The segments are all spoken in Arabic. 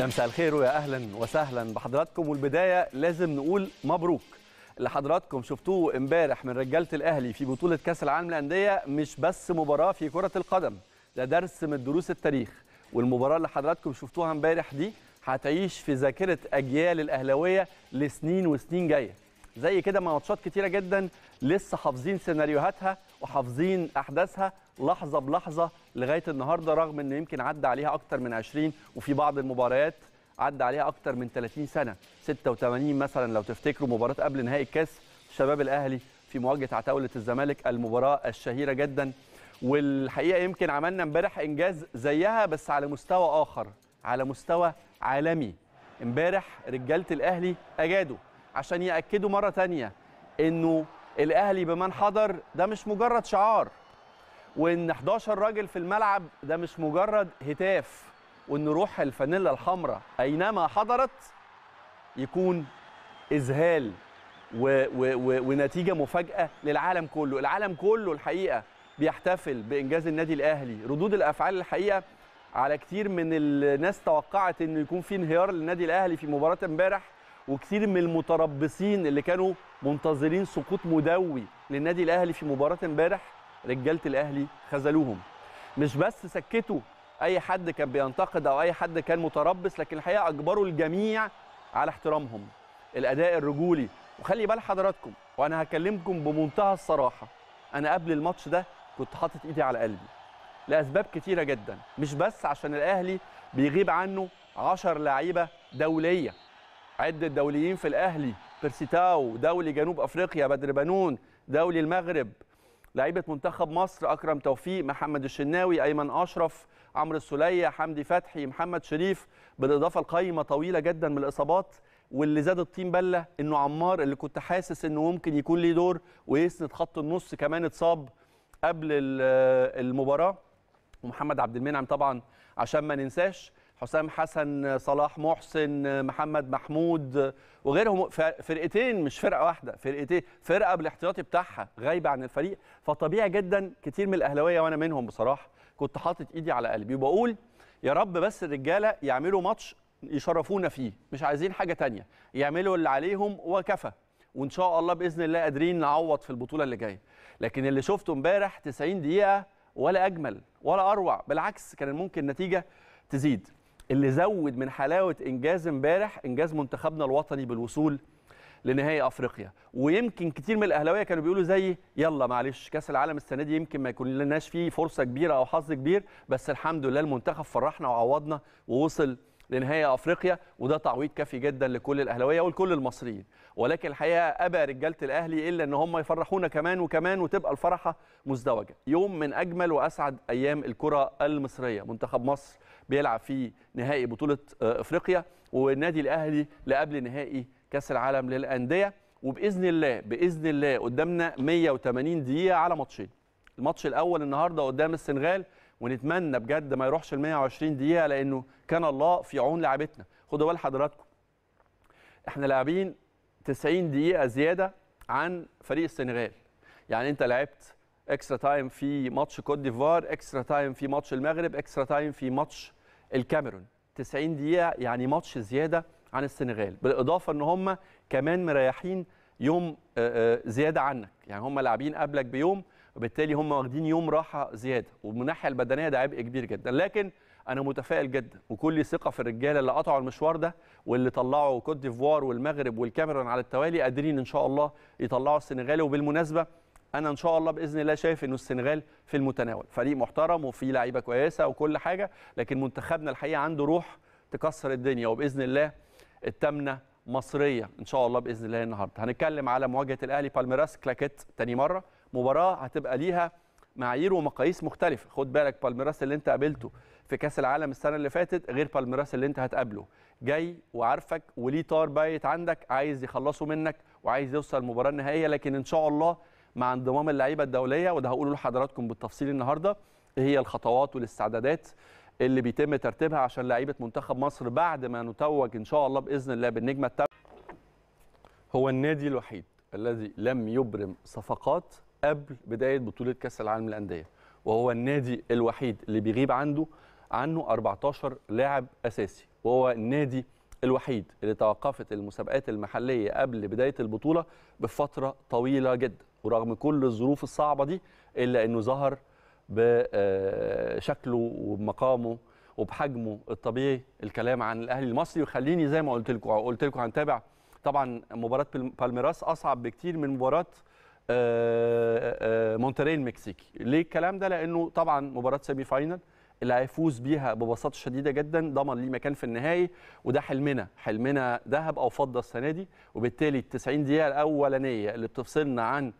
يا مساء الخير ويا اهلا وسهلا بحضراتكم والبدايه لازم نقول مبروك اللي حضراتكم شفتوه امبارح من رجاله الاهلي في بطوله كاس العالم للانديه مش بس مباراه في كره القدم ده درس من دروس التاريخ والمباراه اللي حضراتكم شفتوها امبارح دي هتعيش في ذاكره اجيال الاهلاويه لسنين وسنين جايه زي كده مع ماتشات كتيره جدا لسه حافظين سيناريوهاتها وحافظين احداثها لحظه بلحظه لغايه النهارده رغم ان يمكن عدى عليها اكتر من 20 وفي بعض المباريات عدى عليها اكتر من 30 سنه 86 مثلا لو تفتكروا مباراه قبل نهائي الكاس شباب الاهلي في مواجهه عتاوله الزمالك المباراه الشهيره جدا والحقيقه يمكن عملنا امبارح انجاز زيها بس على مستوى اخر على مستوى عالمي امبارح رجاله الاهلي اجادوا عشان ياكدوا مره ثانيه انه الاهلي بمن حضر ده مش مجرد شعار وان 11 راجل في الملعب ده مش مجرد هتاف وان روح الفانيلا الحمراء اينما حضرت يكون اذهال و و و ونتيجه مفاجاه للعالم كله العالم كله الحقيقه بيحتفل بانجاز النادي الاهلي ردود الافعال الحقيقه على كتير من الناس توقعت انه يكون في انهيار للنادي الاهلي في مباراه امبارح وكتير من المتربصين اللي كانوا منتظرين سقوط مدوي للنادي الاهلي في مباراه امبارح رجاله الاهلي خذلوهم مش بس سكتوا اي حد كان بينتقد او اي حد كان متربص لكن الحقيقه اجبروا الجميع على احترامهم الاداء الرجولي وخلي بال حضراتكم وانا هكلمكم بمنتهى الصراحه انا قبل الماتش ده كنت حاطط ايدي على قلبي لاسباب كتيره جدا مش بس عشان الاهلي بيغيب عنه 10 لعيبه دوليه عده دوليين في الاهلي بيرسيتاو دولي جنوب افريقيا بدر بنون دولي المغرب لعيبه منتخب مصر اكرم توفيق محمد الشناوي ايمن اشرف عمرو السليه حمدي فتحي محمد شريف بالاضافه لقائمه طويله جدا من الاصابات واللي زاد الطين بله انه عمار اللي كنت حاسس انه ممكن يكون ليه دور ويسند خط النص كمان اتصاب قبل المباراه ومحمد عبد المنعم طبعا عشان ما ننساش حسام حسن صلاح محسن محمد محمود وغيرهم فرقتين مش فرقه واحده فرقتين فرقه بالاحتياطي بتاعها غايبه عن الفريق فطبيعي جدا كتير من الاهلاويه وانا منهم بصراحه كنت حاطط ايدي على قلبي وبقول يا رب بس الرجاله يعملوا ماتش يشرفونا فيه مش عايزين حاجه تانية يعملوا اللي عليهم وكفى وان شاء الله باذن الله قادرين نعوض في البطوله اللي جايه لكن اللي شفته امبارح 90 دقيقه ولا اجمل ولا اروع بالعكس كان ممكن النتيجه تزيد اللي زود من حلاوه انجاز امبارح انجاز منتخبنا الوطني بالوصول لنهائي افريقيا ويمكن كتير من الاهلاويه كانوا بيقولوا زي يلا معلش كاس العالم السنه دي يمكن ما يكون لناش فيه فرصه كبيره او حظ كبير بس الحمد لله المنتخب فرحنا وعوضنا ووصل لنهائي افريقيا وده تعويض كافي جدا لكل الاهلاويه ولكل المصريين ولكن الحقيقه ابى رجاله الاهلي الا ان هم يفرحونا كمان وكمان وتبقى الفرحه مزدوجه يوم من اجمل واسعد ايام الكره المصريه منتخب مصر بيلعب في نهائي بطوله آه، افريقيا والنادي الاهلي لقبل نهائي كاس العالم للانديه وباذن الله باذن الله قدامنا 180 دقيقه على ماتشين الماتش الاول النهارده قدام السنغال ونتمنى بجد ما يروحش ال 120 دقيقه لانه كان الله في عون لعبتنا خدوا بال حضراتكم احنا لاعبين 90 دقيقه زياده عن فريق السنغال يعني انت لعبت اكسترا تايم في ماتش كوت ديفوار اكسترا تايم في ماتش المغرب اكسترا تايم في ماتش الكاميرون 90 دقيقه يعني ماتش زياده عن السنغال بالاضافه ان هم كمان مريحين يوم آه، آه، زياده عنك يعني هم لاعبين قبلك بيوم وبالتالي هم واخدين يوم راحه زياده ومن الناحيه البدنيه ده عبء كبير جدا لكن انا متفائل جدا وكل ثقه في الرجاله اللي قطعوا المشوار ده واللي طلعوا كوت ديفوار والمغرب والكاميرون على التوالي قادرين ان شاء الله يطلعوا السنغال وبالمناسبه انا ان شاء الله باذن الله شايف انه السنغال في المتناول فريق محترم وفيه لعيبه كويسه وكل حاجه لكن منتخبنا الحقيقه عنده روح تكسر الدنيا وباذن الله التامنه مصريه ان شاء الله باذن الله النهارده هنتكلم على مواجهه الاهلي بالميراس كلاكيت تاني مره مباراه هتبقى ليها معايير ومقاييس مختلفه خد بالك بالميراس اللي انت قابلته في كاس العالم السنه اللي فاتت غير بالميراس اللي انت هتقابله جاي وعارفك وليه طار بايت عندك عايز يخلصه منك وعايز يوصل المباراه النهائيه لكن ان شاء الله مع انضمام اللعيبه الدوليه وده هقوله لحضراتكم بالتفصيل النهارده ايه هي الخطوات والاستعدادات اللي بيتم ترتيبها عشان لعيبه منتخب مصر بعد ما نتوج ان شاء الله باذن الله بالنجمه التابعة هو النادي الوحيد الذي لم يبرم صفقات قبل بدايه بطوله كاس العالم للانديه وهو النادي الوحيد اللي بيغيب عنده عنه 14 لاعب اساسي وهو النادي الوحيد اللي توقفت المسابقات المحليه قبل بدايه البطوله بفتره طويله جدا ورغم كل الظروف الصعبه دي الا انه ظهر بشكله وبمقامه وبحجمه الطبيعي الكلام عن الاهلي المصري وخليني زي ما قلت لكم قلت لكم هنتابع طبعا مباراه بالميراس اصعب بكتير من مباراه آه، آه، مونتري المكسيكي ليه الكلام ده لانه طبعا مباراه سيمي فاينل اللي هيفوز بيها ببساطه شديده جدا ضمن ليه مكان في النهائي وده حلمنا حلمنا ذهب او فضه السنه دي وبالتالي ال 90 دقيقه الاولانيه اللي بتفصلنا عن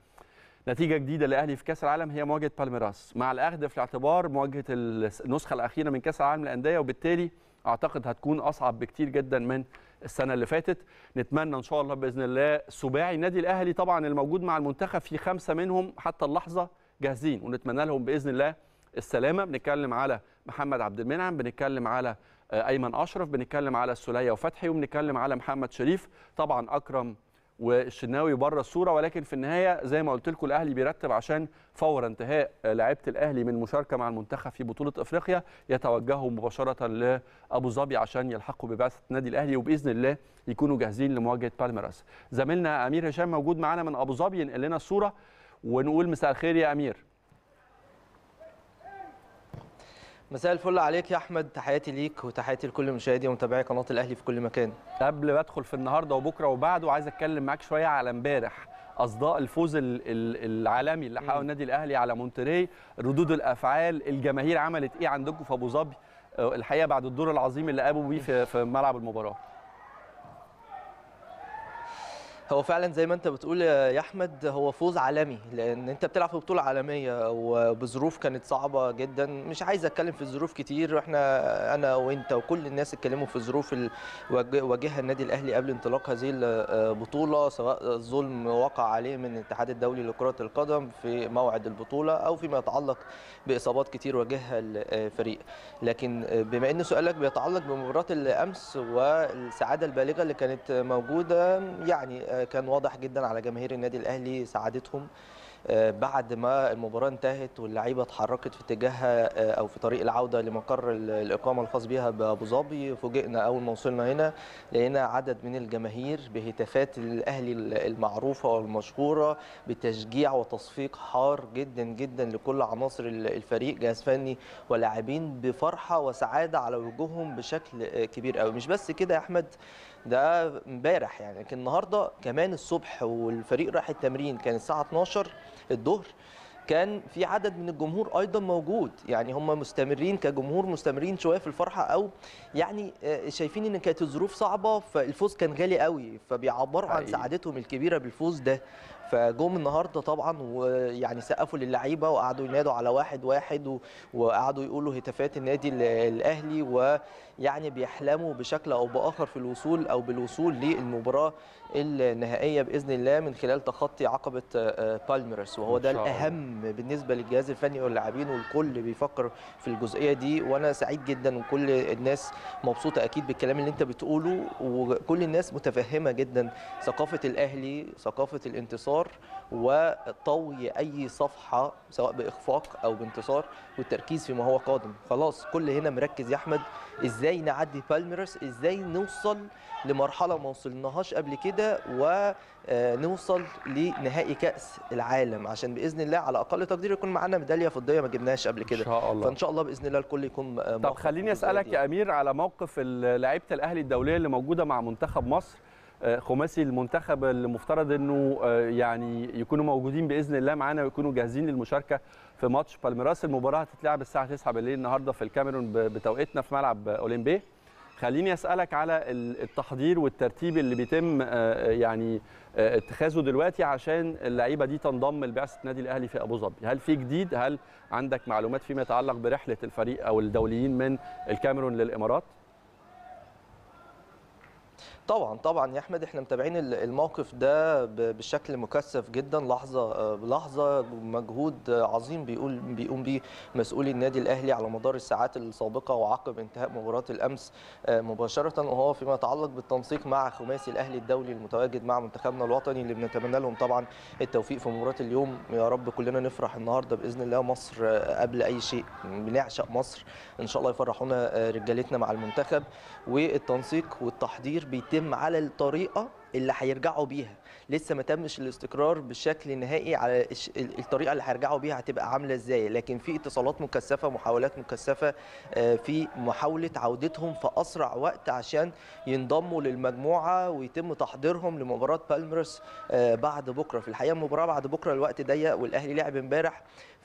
نتيجه جديده للاهلي في كاس العالم هي مواجهه بالميراس مع الاخذ في الاعتبار مواجهه النسخه الاخيره من كاس العالم للانديه وبالتالي اعتقد هتكون اصعب بكتير جدا من السنه اللي فاتت نتمنى ان شاء الله باذن الله سباعي النادي الاهلي طبعا الموجود مع المنتخب في خمسه منهم حتى اللحظه جاهزين ونتمنى لهم باذن الله السلامه بنتكلم على محمد عبد المنعم بنتكلم على آه، ايمن اشرف بنتكلم على السليه وفتحي وبنتكلم على محمد شريف طبعا اكرم والشناوي بره الصوره ولكن في النهايه زي ما قلت لكم الاهلي بيرتب عشان فور انتهاء لعيبه الاهلي من مشاركه مع المنتخب في بطوله افريقيا يتوجهوا مباشره لابو ظبي عشان يلحقوا ببعثه النادي الاهلي وباذن الله يكونوا جاهزين لمواجهه بالميراس زميلنا امير هشام موجود معانا من ابو ظبي ينقل لنا الصوره ونقول مساء الخير يا امير مساء الفل عليك يا احمد تحياتي ليك وتحياتي لكل مشاهدي ومتابعي قناه الاهلي في كل مكان قبل ما ادخل في النهارده وبكره وبعده عايز اتكلم معاك شويه على امبارح اصداء الفوز العالمي اللي حققه النادي الاهلي على مونتري ردود الافعال الجماهير عملت ايه عندكم في ابو ظبي آه، الحقيقه بعد الدور العظيم اللي قاموا بيه في ملعب المباراه هو فعلا زي ما انت بتقول يا احمد هو فوز عالمي لان انت بتلعب في بطوله عالميه وبظروف كانت صعبه جدا مش عايز اتكلم في الظروف كتير احنا انا وانت وكل الناس اتكلموا في الظروف اللي واجهها النادي الاهلي قبل انطلاق هذه البطوله آه، سواء الظلم وقع عليه من الاتحاد الدولي لكره القدم في موعد البطوله او فيما يتعلق باصابات كتير واجهها الفريق لكن بما ان سؤالك بيتعلق بمباراه الامس والسعاده البالغه اللي كانت موجوده يعني آه، كان واضح جدا على جماهير النادي الاهلي سعادتهم آه، بعد ما المباراه انتهت واللعيبه اتحركت في اتجاهها آه، او في طريق العوده لمقر الاقامه الخاص بها بابو ظبي فوجئنا اول ما وصلنا هنا لقينا عدد من الجماهير بهتافات الاهلي المعروفه والمشهوره بتشجيع وتصفيق حار جدا جدا لكل عناصر الفريق جهاز فني ولاعبين بفرحه وسعاده على وجوههم بشكل آه، كبير قوي مش بس كده يا احمد ده امبارح يعني لكن النهارده كمان الصبح والفريق راح التمرين كان الساعه 12 الظهر كان في عدد من الجمهور ايضا موجود يعني هم مستمرين كجمهور مستمرين شويه في الفرحه او يعني آه، شايفين ان كانت الظروف صعبه فالفوز كان غالي قوي فبيعبروا عن سعادتهم الكبيره بالفوز ده فجم النهارده طبعا ويعني سقفوا للعيبه وقعدوا ينادوا على واحد واحد وقعدوا يقولوا هتافات النادي الاهلي و يعني بيحلموا بشكل او باخر في الوصول او بالوصول للمباراه النهائيه باذن الله من خلال تخطي عقبه آه، بالميرس وهو ده الاهم بالنسبه للجهاز الفني واللاعبين والكل بيفكر في الجزئيه دي وانا سعيد جدا وكل الناس مبسوطه اكيد بالكلام اللي انت بتقوله وكل الناس متفهمه جدا ثقافه الاهلي ثقافه الانتصار وطوي اي صفحه سواء باخفاق او بانتصار والتركيز في ما هو قادم خلاص كل هنا مركز يا احمد ازاي ازاي نعدي بالميرس ازاي نوصل لمرحله ما وصلناهاش قبل كده ونوصل آه، لنهائي كاس العالم عشان باذن الله على اقل تقدير يكون معانا ميداليه فضيه ما جبناهاش قبل كده ان شاء الله فان شاء الله باذن الله الكل يكون طب خليني اسالك يا امير على موقف لعيبه الاهلي الدوليه اللي موجوده مع منتخب مصر آه، خماسي المنتخب اللي مفترض انه آه، يعني يكونوا موجودين باذن الله معانا ويكونوا جاهزين للمشاركه في ماتش بالميراس المباراه هتتلعب الساعه 9 بالليل النهارده في الكاميرون بتوقيتنا في ملعب اولمبي خليني اسالك على التحضير والترتيب اللي بيتم آه، يعني اتخاذه دلوقتي عشان اللعيبه دي تنضم لبعثه النادي الاهلي في ابو ظبي هل في جديد هل عندك معلومات فيما يتعلق برحله الفريق او الدوليين من الكاميرون للامارات طبعا طبعا يا احمد احنا متابعين الموقف ده بشكل مكثف جدا لحظه بلحظه آه، مجهود عظيم بيقول بيقوم به مسؤولي النادي الاهلي على مدار الساعات السابقه وعقب انتهاء مباراه الامس آه، مباشره وهو فيما يتعلق بالتنسيق مع خماسي الاهلي الدولي المتواجد مع منتخبنا الوطني اللي بنتمنى لهم طبعا التوفيق في مباراه اليوم يا رب كلنا نفرح النهارده باذن الله مصر آه، قبل اي شيء بنعشق مصر ان شاء الله يفرحونا رجالتنا مع المنتخب والتنسيق والتحضير بيت يتم على الطريقه اللي هيرجعوا بيها لسه ما تمش الاستقرار بالشكل النهائي على الطريقه اللي هيرجعوا بيها هتبقى عامله ازاي لكن في اتصالات مكثفه محاولات مكثفه آه، في محاوله عودتهم في اسرع وقت عشان ينضموا للمجموعه ويتم تحضيرهم لمباراه بالمرس آه، بعد بكره في الحقيقه المباراه بعد بكره الوقت ضيق والاهلي لعب امبارح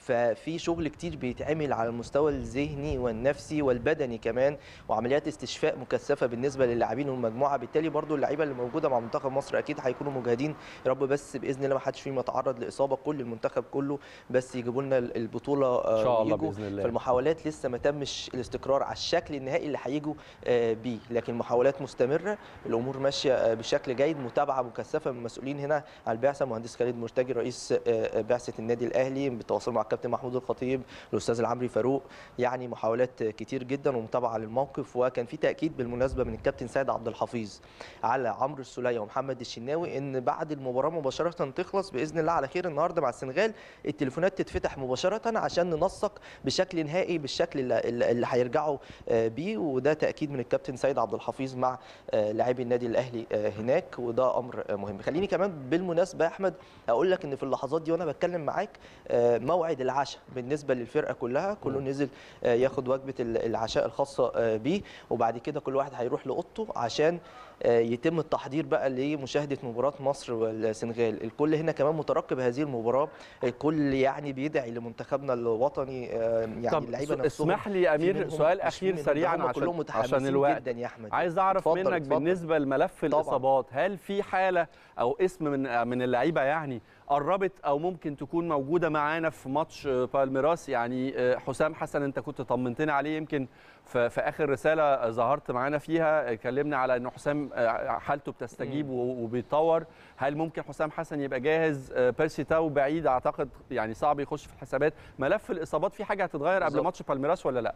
ففي شغل كتير بيتعمل على المستوى الذهني والنفسي والبدني كمان وعمليات استشفاء مكثفه بالنسبه للاعبين والمجموعه بالتالي برضو اللعيبه اللي موجوده مع منتخب مصر اكيد هيكونوا مجهدين يا رب بس باذن الله ما حدش فيهم يتعرض لاصابه كل المنتخب كله بس يجيبوا لنا البطوله آه، ان شاء الله باذن الله فالمحاولات لسه ما تمش الاستقرار على الشكل النهائي اللي هيجوا آه، بيه لكن المحاولات مستمره الامور ماشيه آه، بشكل جيد متابعه مكثفه من المسؤولين هنا على البعثه مهندس خالد مرتجي رئيس بعثه النادي الاهلي بالتواصل مع كابتن محمود الخطيب الاستاذ العمري فاروق يعني محاولات كتير جدا ومتابعه للموقف وكان في تاكيد بالمناسبه من الكابتن سيد عبد الحفيظ على عمرو السوليه ومحمد الشناوي ان بعد المباراه مباشره تخلص باذن الله على خير النهارده مع السنغال التليفونات تتفتح مباشره عشان ننسق بشكل نهائي بالشكل اللي هيرجعوا آه، بيه وده تاكيد من الكابتن سيد عبد الحفيظ مع آه، لاعبي النادي الاهلي آه، هناك وده امر مهم خليني كمان بالمناسبه يا احمد اقول لك ان في اللحظات دي وانا بتكلم معاك موعد العشاء بالنسبه للفرقه كلها كله نزل آه، ياخد وجبه العشاء الخاصه آه، بيه وبعد كده كل واحد هيروح لاوضته عشان آه، يتم التحضير بقى لمشاهده مباراه مصر والسنغال الكل هنا كمان مترقب هذه المباراه الكل يعني بيدعي لمنتخبنا الوطني يعني اللعيبه نفسهم اسمح لي يا امير سؤال اخير سريعا عشان عشان الوقت جدا يا احمد عايز اعرف منك اتفضل بالنسبه لملف الاصابات هل في حاله او اسم من من اللعيبه يعني قربت او ممكن تكون موجوده معانا في ماتش آه، بالميراس يعني آه، حسام حسن انت كنت طمنتنا عليه يمكن في اخر رساله آه، ظهرت معانا فيها اتكلمنا على ان حسام حالته بتستجيب وبيتطور هل ممكن حسام حسن يبقى جاهز بيرسي تاو بعيد اعتقد يعني صعب يخش في الحسابات ملف الاصابات في حاجه هتتغير قبل ماتش بالميراس ولا لا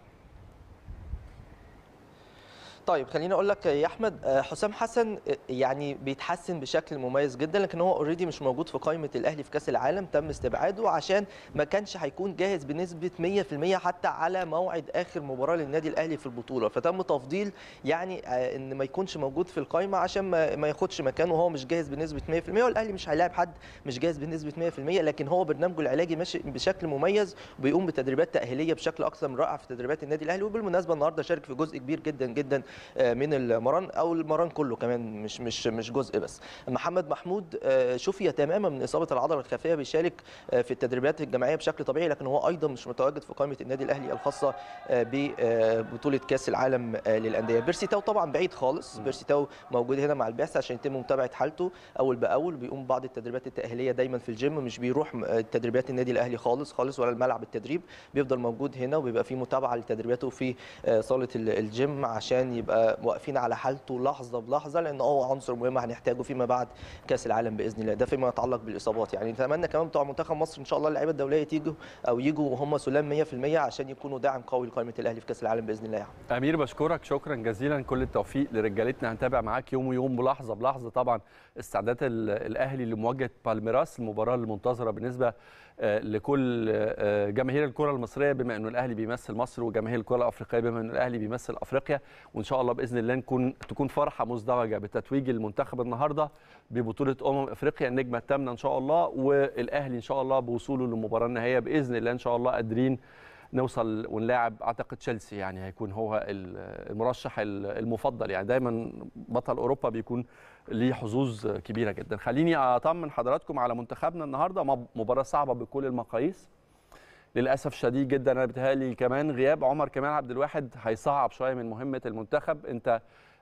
طيب خليني اقول لك يا احمد آه، حسام حسن آه، يعني بيتحسن بشكل مميز جدا لكن هو اوريدي مش موجود في قائمه الاهلي في كاس العالم تم استبعاده عشان ما كانش هيكون جاهز بنسبه 100% حتى على موعد اخر مباراه للنادي الاهلي في البطوله فتم تفضيل يعني آه، ان ما يكونش موجود في القائمه عشان ما, ما ياخدش مكانه وهو مش جاهز بنسبه 100% والاهلي مش هيلاعب حد مش جاهز بنسبه 100% لكن هو برنامجه العلاجي ماشي بشكل مميز وبيقوم بتدريبات تاهيليه بشكل اكثر من رائع في تدريبات النادي الاهلي وبالمناسبه النهارده شارك في جزء كبير جدا جدا آه، من المران او المران كله كمان مش مش مش جزء بس محمد محمود آه، شفي تماما من اصابه العضله الخفيه بيشارك آه، في التدريبات الجماعيه بشكل طبيعي لكن هو ايضا مش متواجد في قائمه النادي الاهلي الخاصه ببطوله كاس العالم للانديه بيرسي تاو طبعا بعيد خالص بيرسي تاو موجود هنا مع البعثه عشان يتم متابعه حالته اول باول بيقوم بعض التدريبات التاهيليه دايما في الجيم مش بيروح تدريبات النادي الاهلي خالص خالص ولا الملعب التدريب بيفضل موجود هنا وبيبقى في متابعه لتدريباته في صاله الجيم عشان يبقى واقفين على حالته لحظه بلحظه لان هو عنصر مهم هنحتاجه فيما بعد كاس العالم باذن الله ده فيما يتعلق بالاصابات يعني نتمنى كمان بتوع منتخب مصر ان شاء الله اللعيبه الدوليه تيجوا او يجوا وهم سلام 100% عشان يكونوا داعم قوي لقائمه الاهلي في كاس العالم باذن الله يعني. امير بشكرك شكرا جزيلا كل التوفيق لرجالتنا هنتابع معاك يوم ويوم بلحظه بلحظه طبعا استعدادات الاهلي لمواجهه بالميراس المباراه المنتظره بالنسبه آه، لكل آه، جماهير الكره المصريه بما انه الاهلي بيمثل مصر وجماهير الكره الافريقيه بما انه الاهلي بيمثل افريقيا وان شاء الله باذن الله نكون تكون فرحه مزدوجه بتتويج المنتخب النهارده ببطوله امم افريقيا النجمه الثامنه ان شاء الله والاهلي ان شاء الله بوصوله للمباراه النهائيه باذن الله ان شاء الله قادرين نوصل ونلاعب اعتقد تشيلسي يعني هيكون هو المرشح المفضل يعني دايما بطل اوروبا بيكون ليه حظوظ كبيره جدا خليني اطمن حضراتكم على منتخبنا النهارده مباراه صعبه بكل المقاييس للاسف شديد جدا انا بتهالي كمان غياب عمر كمال عبد الواحد هيصعب شويه من مهمه المنتخب انت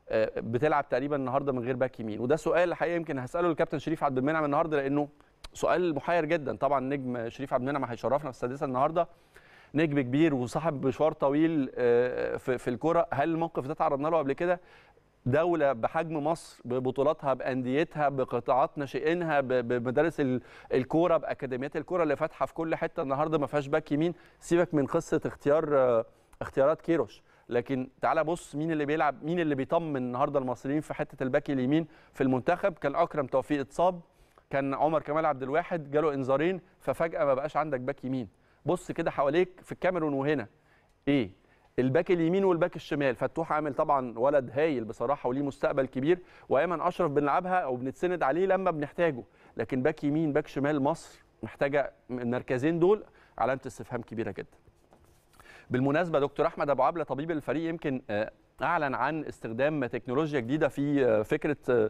آه، بتلعب تقريبا النهارده من غير باك يمين وده سؤال الحقيقه يمكن هساله للكابتن شريف عبد المنعم النهارده لانه سؤال محير جدا طبعا نجم شريف عبد المنعم هيشرفنا في السادسه النهارده نجم كبير وصاحب مشوار طويل آه، في الكوره هل الموقف ده تعرضنا له قبل كده دوله بحجم مصر ببطولاتها بانديتها بقطاعات ناشئينها بمدارس الكوره باكاديميات الكوره اللي فاتحه في كل حته النهارده ما فيهاش باك يمين سيبك من قصه اختيار اختيارات كيروش لكن تعالى بص مين اللي بيلعب مين اللي بيطمن النهارده المصريين في حته الباك اليمين في المنتخب كان اكرم توفيق اتصاب كان عمر كمال عبد الواحد جاله انذارين ففجاه ما بقاش عندك باك يمين بص كده حواليك في الكاميرون وهنا ايه الباك اليمين والباك الشمال فتوح عامل طبعا ولد هايل بصراحه وليه مستقبل كبير وايمن اشرف بنلعبها او بنتسند عليه لما بنحتاجه لكن باك يمين باك شمال مصر محتاجه المركزين دول علامه استفهام كبيره جدا بالمناسبه دكتور احمد ابو عبله طبيب الفريق يمكن آه، اعلن عن استخدام تكنولوجيا جديده في آه، فكره آه،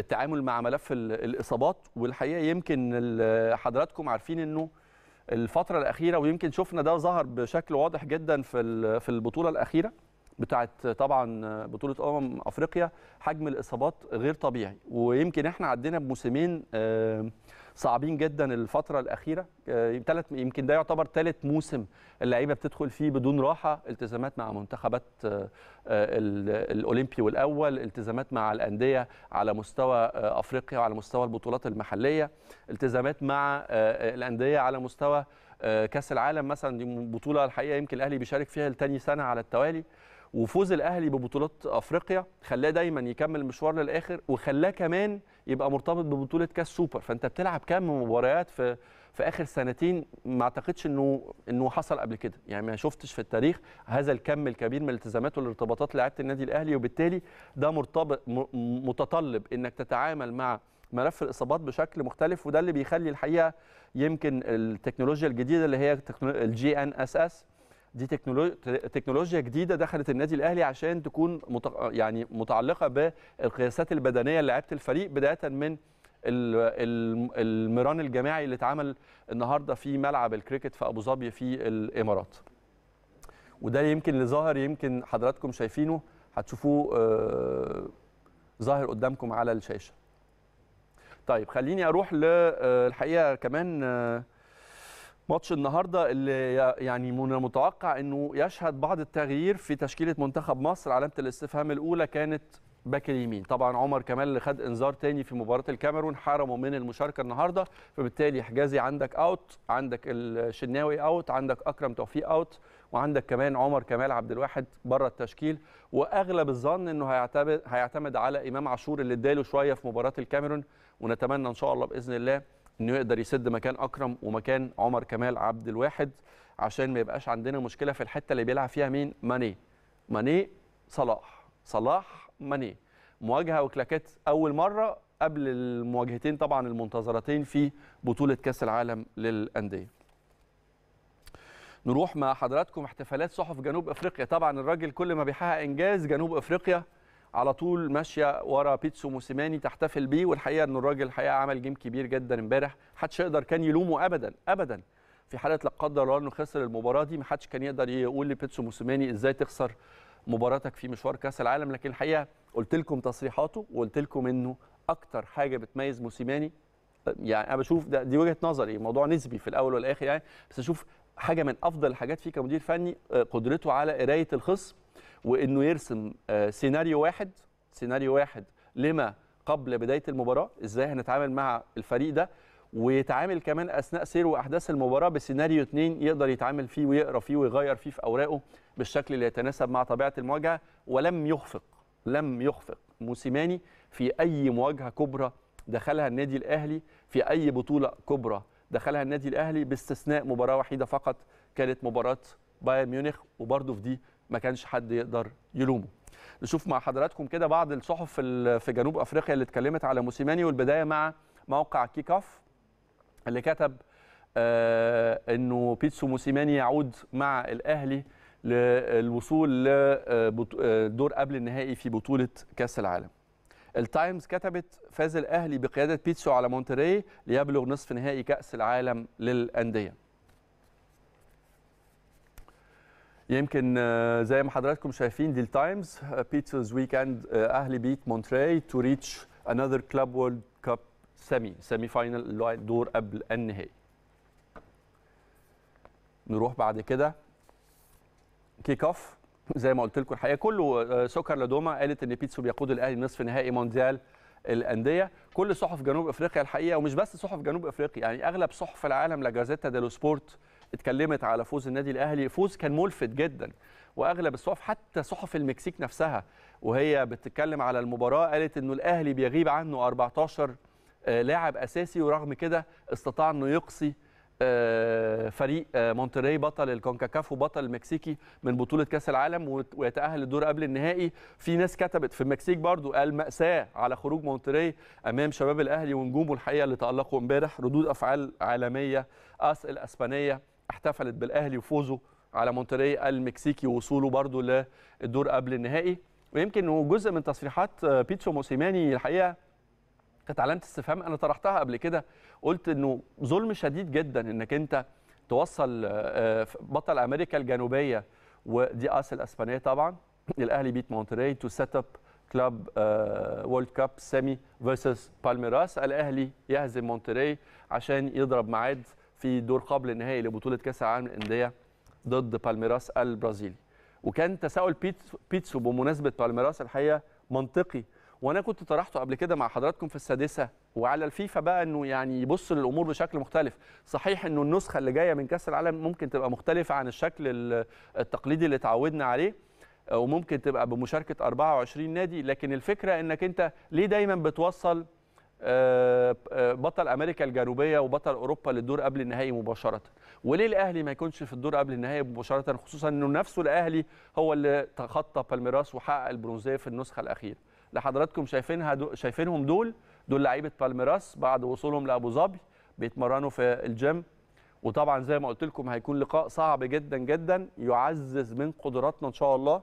التعامل مع ملف الاصابات والحقيقه يمكن حضراتكم عارفين انه الفتره الاخيره ويمكن شفنا ده ظهر بشكل واضح جدا في في البطوله الاخيره بتاعت طبعا بطوله امم افريقيا حجم الاصابات غير طبيعي ويمكن احنا عدينا بموسمين آه، صعبين جدا الفتره الاخيره ثلاث آه، يمكن ده يعتبر ثالث موسم اللعيبه بتدخل فيه بدون راحه التزامات مع منتخبات آه، آه، الاولمبي والاول التزامات مع الانديه على مستوى افريقيا وعلى مستوى البطولات المحليه التزامات مع الانديه على مستوى كاس العالم مثلا دي بطوله الحقيقه يمكن الاهلي بيشارك فيها لتاني سنه على التوالي وفوز الاهلي ببطولات افريقيا خلاه دايما يكمل مشوار للاخر وخلاه كمان يبقى مرتبط ببطوله كاس سوبر فانت بتلعب كام مباريات في في اخر سنتين ما اعتقدش انه انه حصل قبل كده يعني ما شفتش في التاريخ هذا الكم الكبير من الالتزامات والارتباطات لعيبه النادي الاهلي وبالتالي ده مرتبط متطلب انك تتعامل مع ملف الاصابات بشكل مختلف وده اللي بيخلي الحقيقه يمكن التكنولوجيا الجديده اللي هي الجي ان اس اس دي تكنولوجيا جديده دخلت النادي الاهلي عشان تكون متق... يعني متعلقه بالقياسات البدنيه لعيبه الفريق بدايه من المران الجماعي اللي اتعمل النهارده في ملعب الكريكت في ابو ظبي في الامارات وده يمكن اللي ظاهر يمكن حضراتكم شايفينه هتشوفوه آه، ظاهر قدامكم على الشاشه طيب خليني اروح للحقيقه آه، كمان آه، ماتش النهارده اللي يعني من المتوقع انه يشهد بعض التغيير في تشكيله منتخب مصر علامه الاستفهام الاولى كانت باك اليمين طبعا عمر كمال اللي خد انذار تاني في مباراه الكاميرون حرمه من المشاركه النهارده فبالتالي حجازي عندك اوت عندك الشناوي اوت عندك اكرم توفيق اوت وعندك كمان عمر كمال عبد الواحد بره التشكيل واغلب الظن انه هيعتمد هيعتمد على امام عاشور اللي اداله شويه في مباراه الكاميرون ونتمنى ان شاء الله باذن الله انه يقدر يسد مكان اكرم ومكان عمر كمال عبد الواحد عشان ما يبقاش عندنا مشكله في الحته اللي بيلعب فيها مين ماني ماني صلاح صلاح ماني مواجهه وكلاكات اول مره قبل المواجهتين طبعا المنتظرتين في بطوله كاس العالم للانديه نروح مع حضراتكم احتفالات صحف جنوب افريقيا طبعا الراجل كل ما بيحقق انجاز جنوب افريقيا على طول ماشيه ورا بيتسو موسيماني تحتفل بيه والحقيقه ان الراجل الحقيقه عمل جيم كبير جدا امبارح محدش يقدر كان يلومه ابدا ابدا في حاله لا قدر الله انه خسر المباراه دي محدش كان يقدر يقول لبيتسو موسيماني ازاي تخسر مباراتك في مشوار كاس العالم لكن الحقيقه قلت لكم تصريحاته وقلت لكم انه اكتر حاجه بتميز موسيماني يعني انا بشوف ده دي وجهه نظري موضوع نسبي في الاول والاخر يعني بس اشوف حاجه من افضل الحاجات فيه كمدير فني آه، قدرته على قرايه الخصم وانه يرسم آه، سيناريو واحد سيناريو واحد لما قبل بدايه المباراه ازاي هنتعامل مع الفريق ده ويتعامل كمان اثناء سير واحداث المباراه بسيناريو اثنين يقدر يتعامل فيه ويقرا فيه ويغير فيه في اوراقه بالشكل اللي يتناسب مع طبيعه المواجهه ولم يخفق لم يخفق موسيماني في اي مواجهه كبرى دخلها النادي الاهلي في اي بطوله كبرى دخلها النادي الاهلي باستثناء مباراه وحيده فقط كانت مباراه بايرن ميونخ وبرده في دي ما كانش حد يقدر يلومه نشوف مع حضراتكم كده بعض الصحف في جنوب افريقيا اللي اتكلمت على موسيماني والبدايه مع موقع كيك اوف اللي كتب آه انه بيتسو موسيماني يعود مع الاهلي للوصول لدور آه، آه، قبل النهائي في بطوله كاس العالم التايمز كتبت فاز الاهلي بقياده بيتسو على مونتري ليبلغ نصف نهائي كاس العالم للانديه يمكن آه، زي ما حضراتكم شايفين دي التايمز آه، بيترز ويكند آه، اهلي بيت مونتري تو ريتش انذر كلاب وورلد كاب سيمي سيمي فاينل اللي هو الدور قبل النهائي نروح بعد كده كيك اوف زي ما قلت لكم الحقيقه كله سكر لدوما قالت ان بيتسو بيقود الاهلي نصف نهائي مونديال الانديه كل صحف جنوب افريقيا الحقيقه ومش بس صحف جنوب افريقيا يعني اغلب صحف العالم لا جازيتا ديلو سبورت اتكلمت على فوز النادي الاهلي فوز كان ملفت جدا واغلب الصحف حتى صحف المكسيك نفسها وهي بتتكلم على المباراه قالت انه الاهلي بيغيب عنه 14 آه، لاعب اساسي ورغم كده استطاع انه يقصي آه، فريق آه، مونتري بطل الكونكاكاف وبطل المكسيكي من بطوله كاس العالم ويتاهل الدور قبل النهائي في ناس كتبت في المكسيك برضو قال ماساه على خروج مونتري امام شباب الاهلي ونجومه الحقيقه اللي تالقوا امبارح ردود افعال عالميه اس الاسبانيه احتفلت بالاهلي وفوزه على مونتري المكسيكي ووصوله برضه للدور قبل النهائي ويمكن جزء من تصريحات بيتسو موسيماني الحقيقه كانت علامه استفهام انا طرحتها قبل كده قلت انه ظلم شديد جدا انك انت توصل آه، آه، بطل امريكا الجنوبيه ودي اس الاسبانيه طبعا الاهلي بيت مونتري تو سيت اب كلاب وورلد كاب سيمي فيرسس بالميراس الاهلي يهزم مونتري عشان يضرب ميعاد في دور قبل النهائي لبطوله كاس العالم للانديه ضد بالميراس البرازيلي وكان تساؤل بيتسو بمناسبه بالميراس الحقيقه منطقي وانا كنت طرحته قبل كده مع حضراتكم في السادسه وعلى الفيفا بقى انه يعني يبص للامور بشكل مختلف صحيح انه النسخه اللي جايه من كاس العالم ممكن تبقى مختلفه عن الشكل التقليدي اللي اتعودنا عليه وممكن تبقى بمشاركه 24 نادي لكن الفكره انك انت ليه دايما بتوصل آه، آه، بطل امريكا الجنوبيه وبطل اوروبا للدور قبل النهائي مباشره وليه الاهلي ما يكونش في الدور قبل النهائي مباشره خصوصا انه نفسه الاهلي هو اللي تخطى بالميراس وحقق البرونزيه في النسخه الاخيره لحضراتكم شايفينها دو شايفينهم دول دول لعيبه بالميراس بعد وصولهم لابو ظبي بيتمرنوا في الجيم وطبعا زي ما قلت لكم هيكون لقاء صعب جدا جدا يعزز من قدراتنا ان شاء الله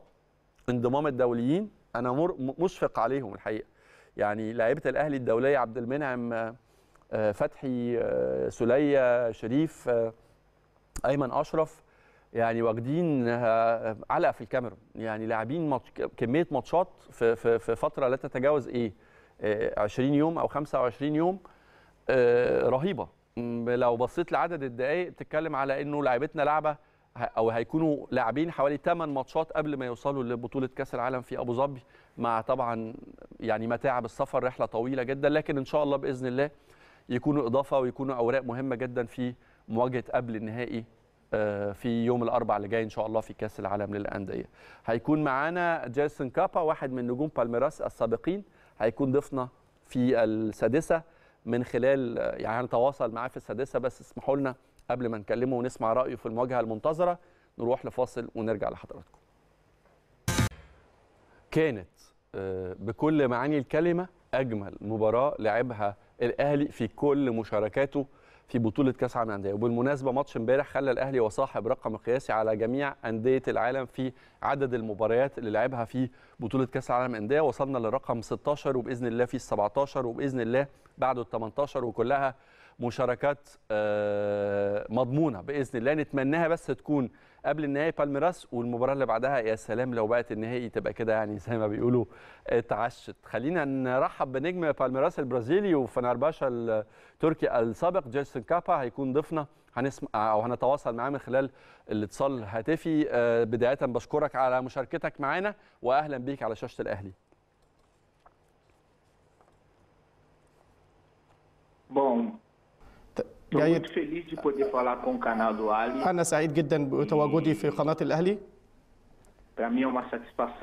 انضمام الدوليين انا مشفق عليهم الحقيقه يعني لعيبه الاهلي الدوليه عبد المنعم آه، آه، فتحي آه، سلية شريف ايمن اشرف يعني واخدين علقه في الكاميرون يعني لاعبين كميه ماتشات في, في, في فتره لا تتجاوز ايه 20 يوم او 25 يوم رهيبه لو بصيت لعدد الدقائق بتتكلم على انه لعبتنا لعبه او هيكونوا لاعبين حوالي 8 ماتشات قبل ما يوصلوا لبطوله كاس العالم في ابو ظبي مع طبعا يعني متاعب السفر رحله طويله جدا لكن ان شاء الله باذن الله يكونوا اضافه ويكونوا اوراق مهمه جدا في مواجهه قبل النهائي آه، في يوم الاربع اللي جاي ان شاء الله في كاس العالم للانديه هيكون معانا جيسون كابا واحد من نجوم بالميراس السابقين هيكون ضيفنا في السادسه من خلال يعني هنتواصل معاه في السادسه بس اسمحوا لنا قبل ما نكلمه ونسمع رايه في المواجهه المنتظره نروح لفاصل ونرجع لحضراتكم كانت آه، بكل معاني الكلمه اجمل مباراه لعبها الاهلي في كل مشاركاته في بطوله كاس عالم الأندية، وبالمناسبه ماتش امبارح خلى الاهلي وصاحب رقم قياسي على جميع انديه العالم في عدد المباريات اللي لعبها في بطوله كاس عالم الأندية، وصلنا لرقم 16 وباذن الله في ال 17 وباذن الله بعده ال 18 وكلها مشاركات آه، مضمونه باذن الله نتمناها بس تكون قبل النهائي بالميراس والمباراه اللي بعدها يا سلام لو بقت النهائي تبقى كده يعني زي ما بيقولوا اتعشت خلينا نرحب بنجم بالميراس البرازيلي وفنرباشا التركي السابق جيلسون كابا هيكون ضيفنا هنسمع او هنتواصل معاه من خلال الاتصال الهاتفي آه، بدايه بشكرك على مشاركتك معانا واهلا بيك على شاشه الاهلي بوم جيد أنا سعيد جدا بتواجدي في قناة الأهلي.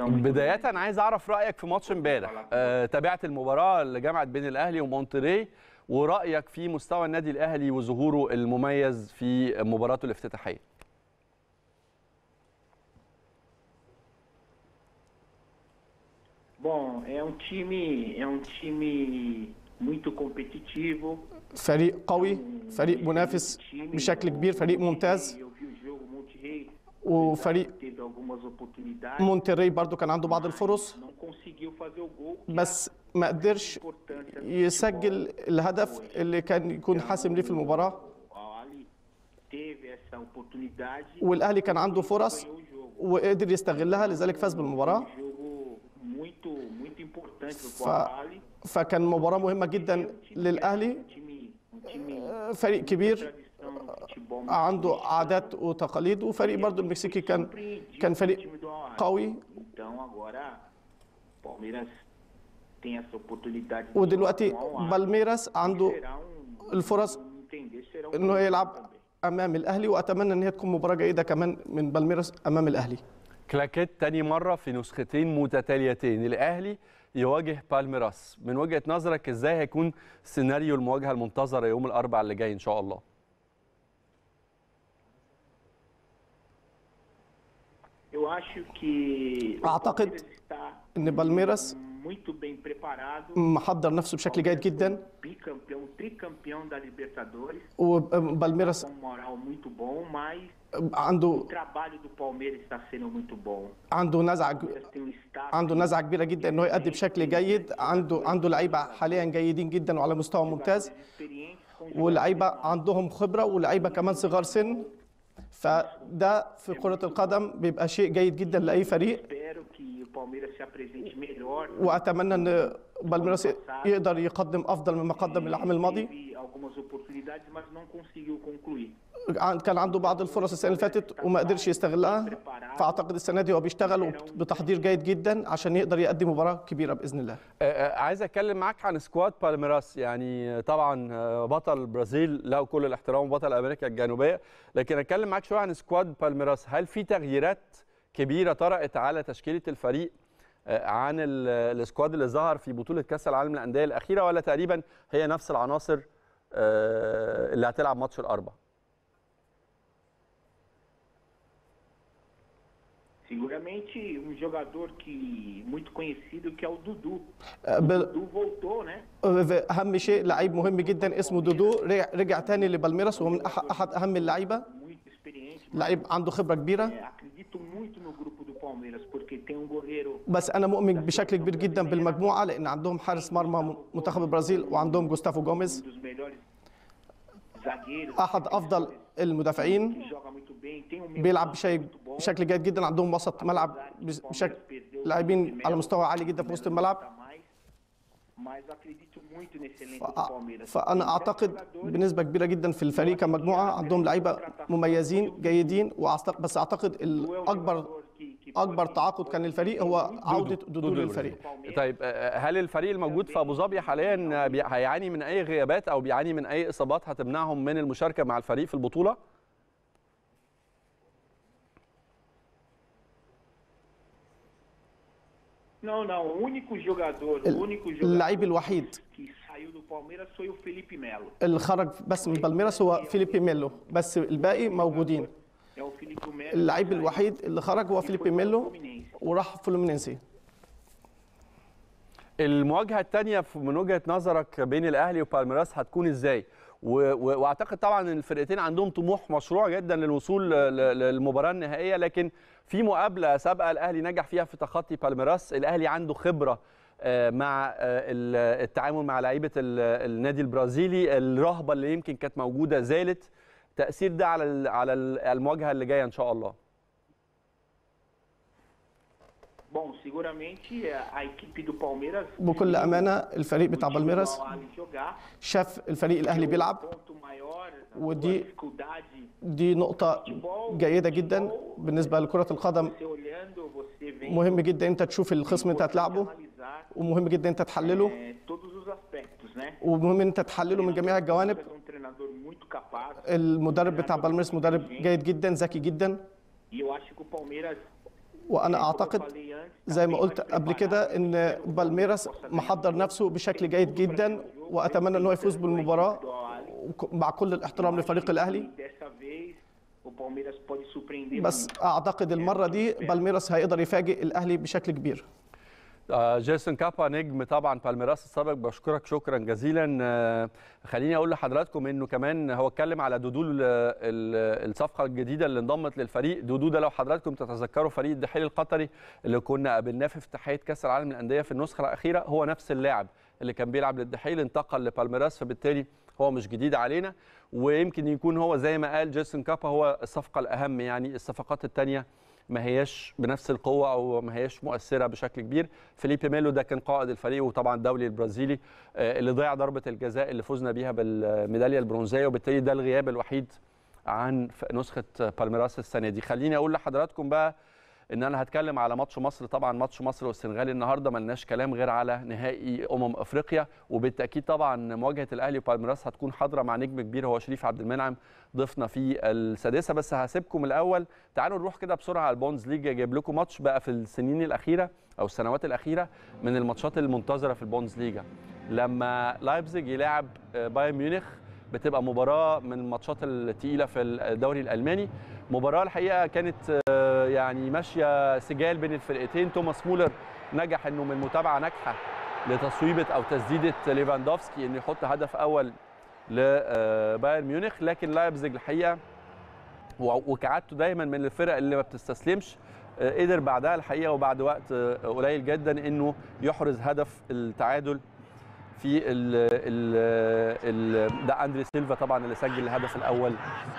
بداية عايز أعرف رأيك في ماتش امبارح، آه، تابعت المباراة اللي جمعت بين الأهلي ومونتري ورأيك في مستوى النادي الأهلي وظهوره المميز في مباراته الافتتاحية. Bom, é um time, é um time muito competitivo. فريق um قوي فريق منافس بشكل كبير فريق ممتاز وفريق مونتري برضو كان عنده بعض الفرص بس ما قدرش يسجل الهدف اللي كان يكون حاسم ليه في المباراه والاهلي كان عنده فرص وقدر يستغلها لذلك فاز بالمباراه فكان مباراه مهمه جدا للاهلي آه، فريق كبير آه، عنده عادات وتقاليد وفريق برضو المكسيكي كان كان فريق قوي ودلوقتي بالميراس عنده الفرص انه يلعب امام الاهلي واتمنى ان هي تكون مباراه جيده كمان من بالميراس امام الاهلي كلاكيت تاني مره في نسختين متتاليتين الاهلي يواجه بالميراس من وجهه نظرك ازاي هيكون سيناريو المواجهه المنتظره يوم الاربعاء اللي جاي ان شاء الله اعتقد ان بالميراس محضر نفسه بشكل جيد جدا وبالميراس عنده عنده نزعه عنده نزعه كبيره جدا ان هو بشكل جيد عنده عنده لعيبه حاليا جيدين جدا وعلى مستوى ممتاز ولعيبه عندهم خبره ولعيبه كمان صغار سن فده في كرة القدم بيبقى شيء جيد جدا لأي فريق وأتمنى أن بالميراس يقدر يقدم أفضل مما قدم العام الماضي كان عنده بعض الفرص السنه اللي فاتت وما قدرش يستغلها فاعتقد السنه دي هو بيشتغل بتحضير جيد جدا عشان يقدر يقدم مباراه كبيره باذن الله أه، أه، عايز اتكلم معاك عن سكواد بالميراس يعني طبعا أه، بطل البرازيل له كل الاحترام وبطل امريكا الجنوبيه لكن اتكلم معاك شويه عن سكواد بالميراس هل في تغييرات كبيره طرأت على تشكيله الفريق عن السكواد اللي ظهر في بطوله كاس العالم للانديه الاخيره ولا تقريبا هي نفس العناصر اللي هتلعب ماتش الاربعه Seguramente um jogador que muito conhecido que é o Dudu. بل... Dudu voltou, né? أه، اهم شيء لعيب مهم جدا اسمه دودو رجع تاني لبالميراس وهو من احد اهم اللعيبه لعيب عنده خبره كبيره um بس انا مؤمن بشكل كبير جدا بالمجموعه لان عندهم حارس مرمى منتخب البرازيل وعندهم جوستافو جوميز um احد افضل المدافعين um بيلعب بشيء بشكل جيد جدا عندهم وسط ملعب بشكل لاعبين على مستوى عالي جدا في وسط الملعب فانا اعتقد بنسبه كبيره جدا في الفريق كمجموعه عندهم لعيبه مميزين جيدين بس اعتقد الاكبر اكبر تعاقد كان للفريق هو عوده دودو للفريق طيب هل الفريق الموجود في ابو ظبي حاليا هيعاني من اي غيابات او بيعاني من اي اصابات هتمنعهم من المشاركه مع الفريق في البطوله Não, não. O único jogador, o único jogador اللعيب الوحيد que saiu do Palmeiras foi o Felipe Melo. اللي خرج بس من بالميراس هو فيليبي ميلو، بس الباقي موجودين. اللعيب الوحيد اللي خرج هو فيليبي ميلو وراح فلومينينسي. المواجهه الثانيه من وجهه نظرك بين الاهلي وبالميراس هتكون ازاي؟ واعتقد طبعا ان الفرقتين عندهم طموح مشروع جدا للوصول للمباراه النهائيه لكن في مقابله سابقه الاهلي نجح فيها في تخطي بالميراس الاهلي عنده خبره آه، مع آه، التعامل مع لعيبه النادي البرازيلي الرهبه اللي يمكن كانت موجوده زالت تاثير ده على على المواجهه اللي جايه ان شاء الله بكل امانه الفريق بتاع بالميراس شاف الفريق الاهلي بيلعب ودي دي نقطه جيده e جدا بالنسبه لكره القدم مهم جدا انت تشوف e الخصم انت هتلعبه ومهم جدا انت تحلله ومهم انت تحلله من جميع الجوانب um المدرب بتاع بالميرس مدرب جيد جدا ذكي جدا e وانا اعتقد زي ما قلت قبل كده ان بالميراس محضر نفسه بشكل جيد جدا واتمنى ان هو يفوز بالمباراه مع كل الاحترام لفريق الاهلي بس اعتقد المره دي بالميراس هيقدر يفاجئ الاهلي بشكل كبير آه، جيسون كابا نجم طبعا بالميراس السابق بشكرك شكرا جزيلا آه، خليني اقول لحضراتكم انه كمان هو اتكلم على دودول آه، الصفقه الجديده اللي انضمت للفريق دودو ده لو حضراتكم تتذكروا فريق الدحيل القطري اللي كنا قابلناه في افتتاحيه كاس العالم للانديه في النسخه الاخيره هو نفس اللاعب اللي كان بيلعب للدحيل انتقل لبالميراس فبالتالي هو مش جديد علينا ويمكن يكون هو زي ما قال جيسون كابا هو الصفقه الاهم يعني الصفقات الثانيه ما هياش بنفس القوه او ما هياش مؤثره بشكل كبير فيليبي ميلو ده كان قائد الفريق وطبعا الدولي البرازيلي آه، اللي ضيع ضربه الجزاء اللي فزنا بيها بالميداليه البرونزيه وبالتالي ده الغياب الوحيد عن نسخه بالميراس السنه دي خليني اقول لحضراتكم بقى ان انا هتكلم على ماتش مصر طبعا ماتش مصر والسنغال النهارده ملناش كلام غير على نهائي امم افريقيا وبالتاكيد طبعا مواجهه الاهلي وبالميراس هتكون حاضره مع نجم كبير هو شريف عبد المنعم ضيفنا في السادسه بس هسيبكم الاول تعالوا نروح كده بسرعه على البونز ليج اجيب لكم ماتش بقى في السنين الاخيره او السنوات الاخيره من الماتشات المنتظره في البونز ليجا لما لايبزيج يلاعب بايرن ميونخ بتبقى مباراه من الماتشات الثقيله في الدوري الالماني مباراه الحقيقه كانت آه، يعني ماشيه سجال بين الفرقتين توماس مولر نجح انه من متابعه ناجحه لتصويبه او تسديده ليفاندوفسكي انه يحط هدف اول لبايرن آه، ميونخ لكن لايبزيج الحقيقه وكعادته دايما من الفرق اللي ما بتستسلمش آه، قدر بعدها الحقيقه وبعد وقت قليل جدا انه يحرز هدف التعادل في ال ال ال ده اندري سيلفا طبعا اللي سجل الهدف الاول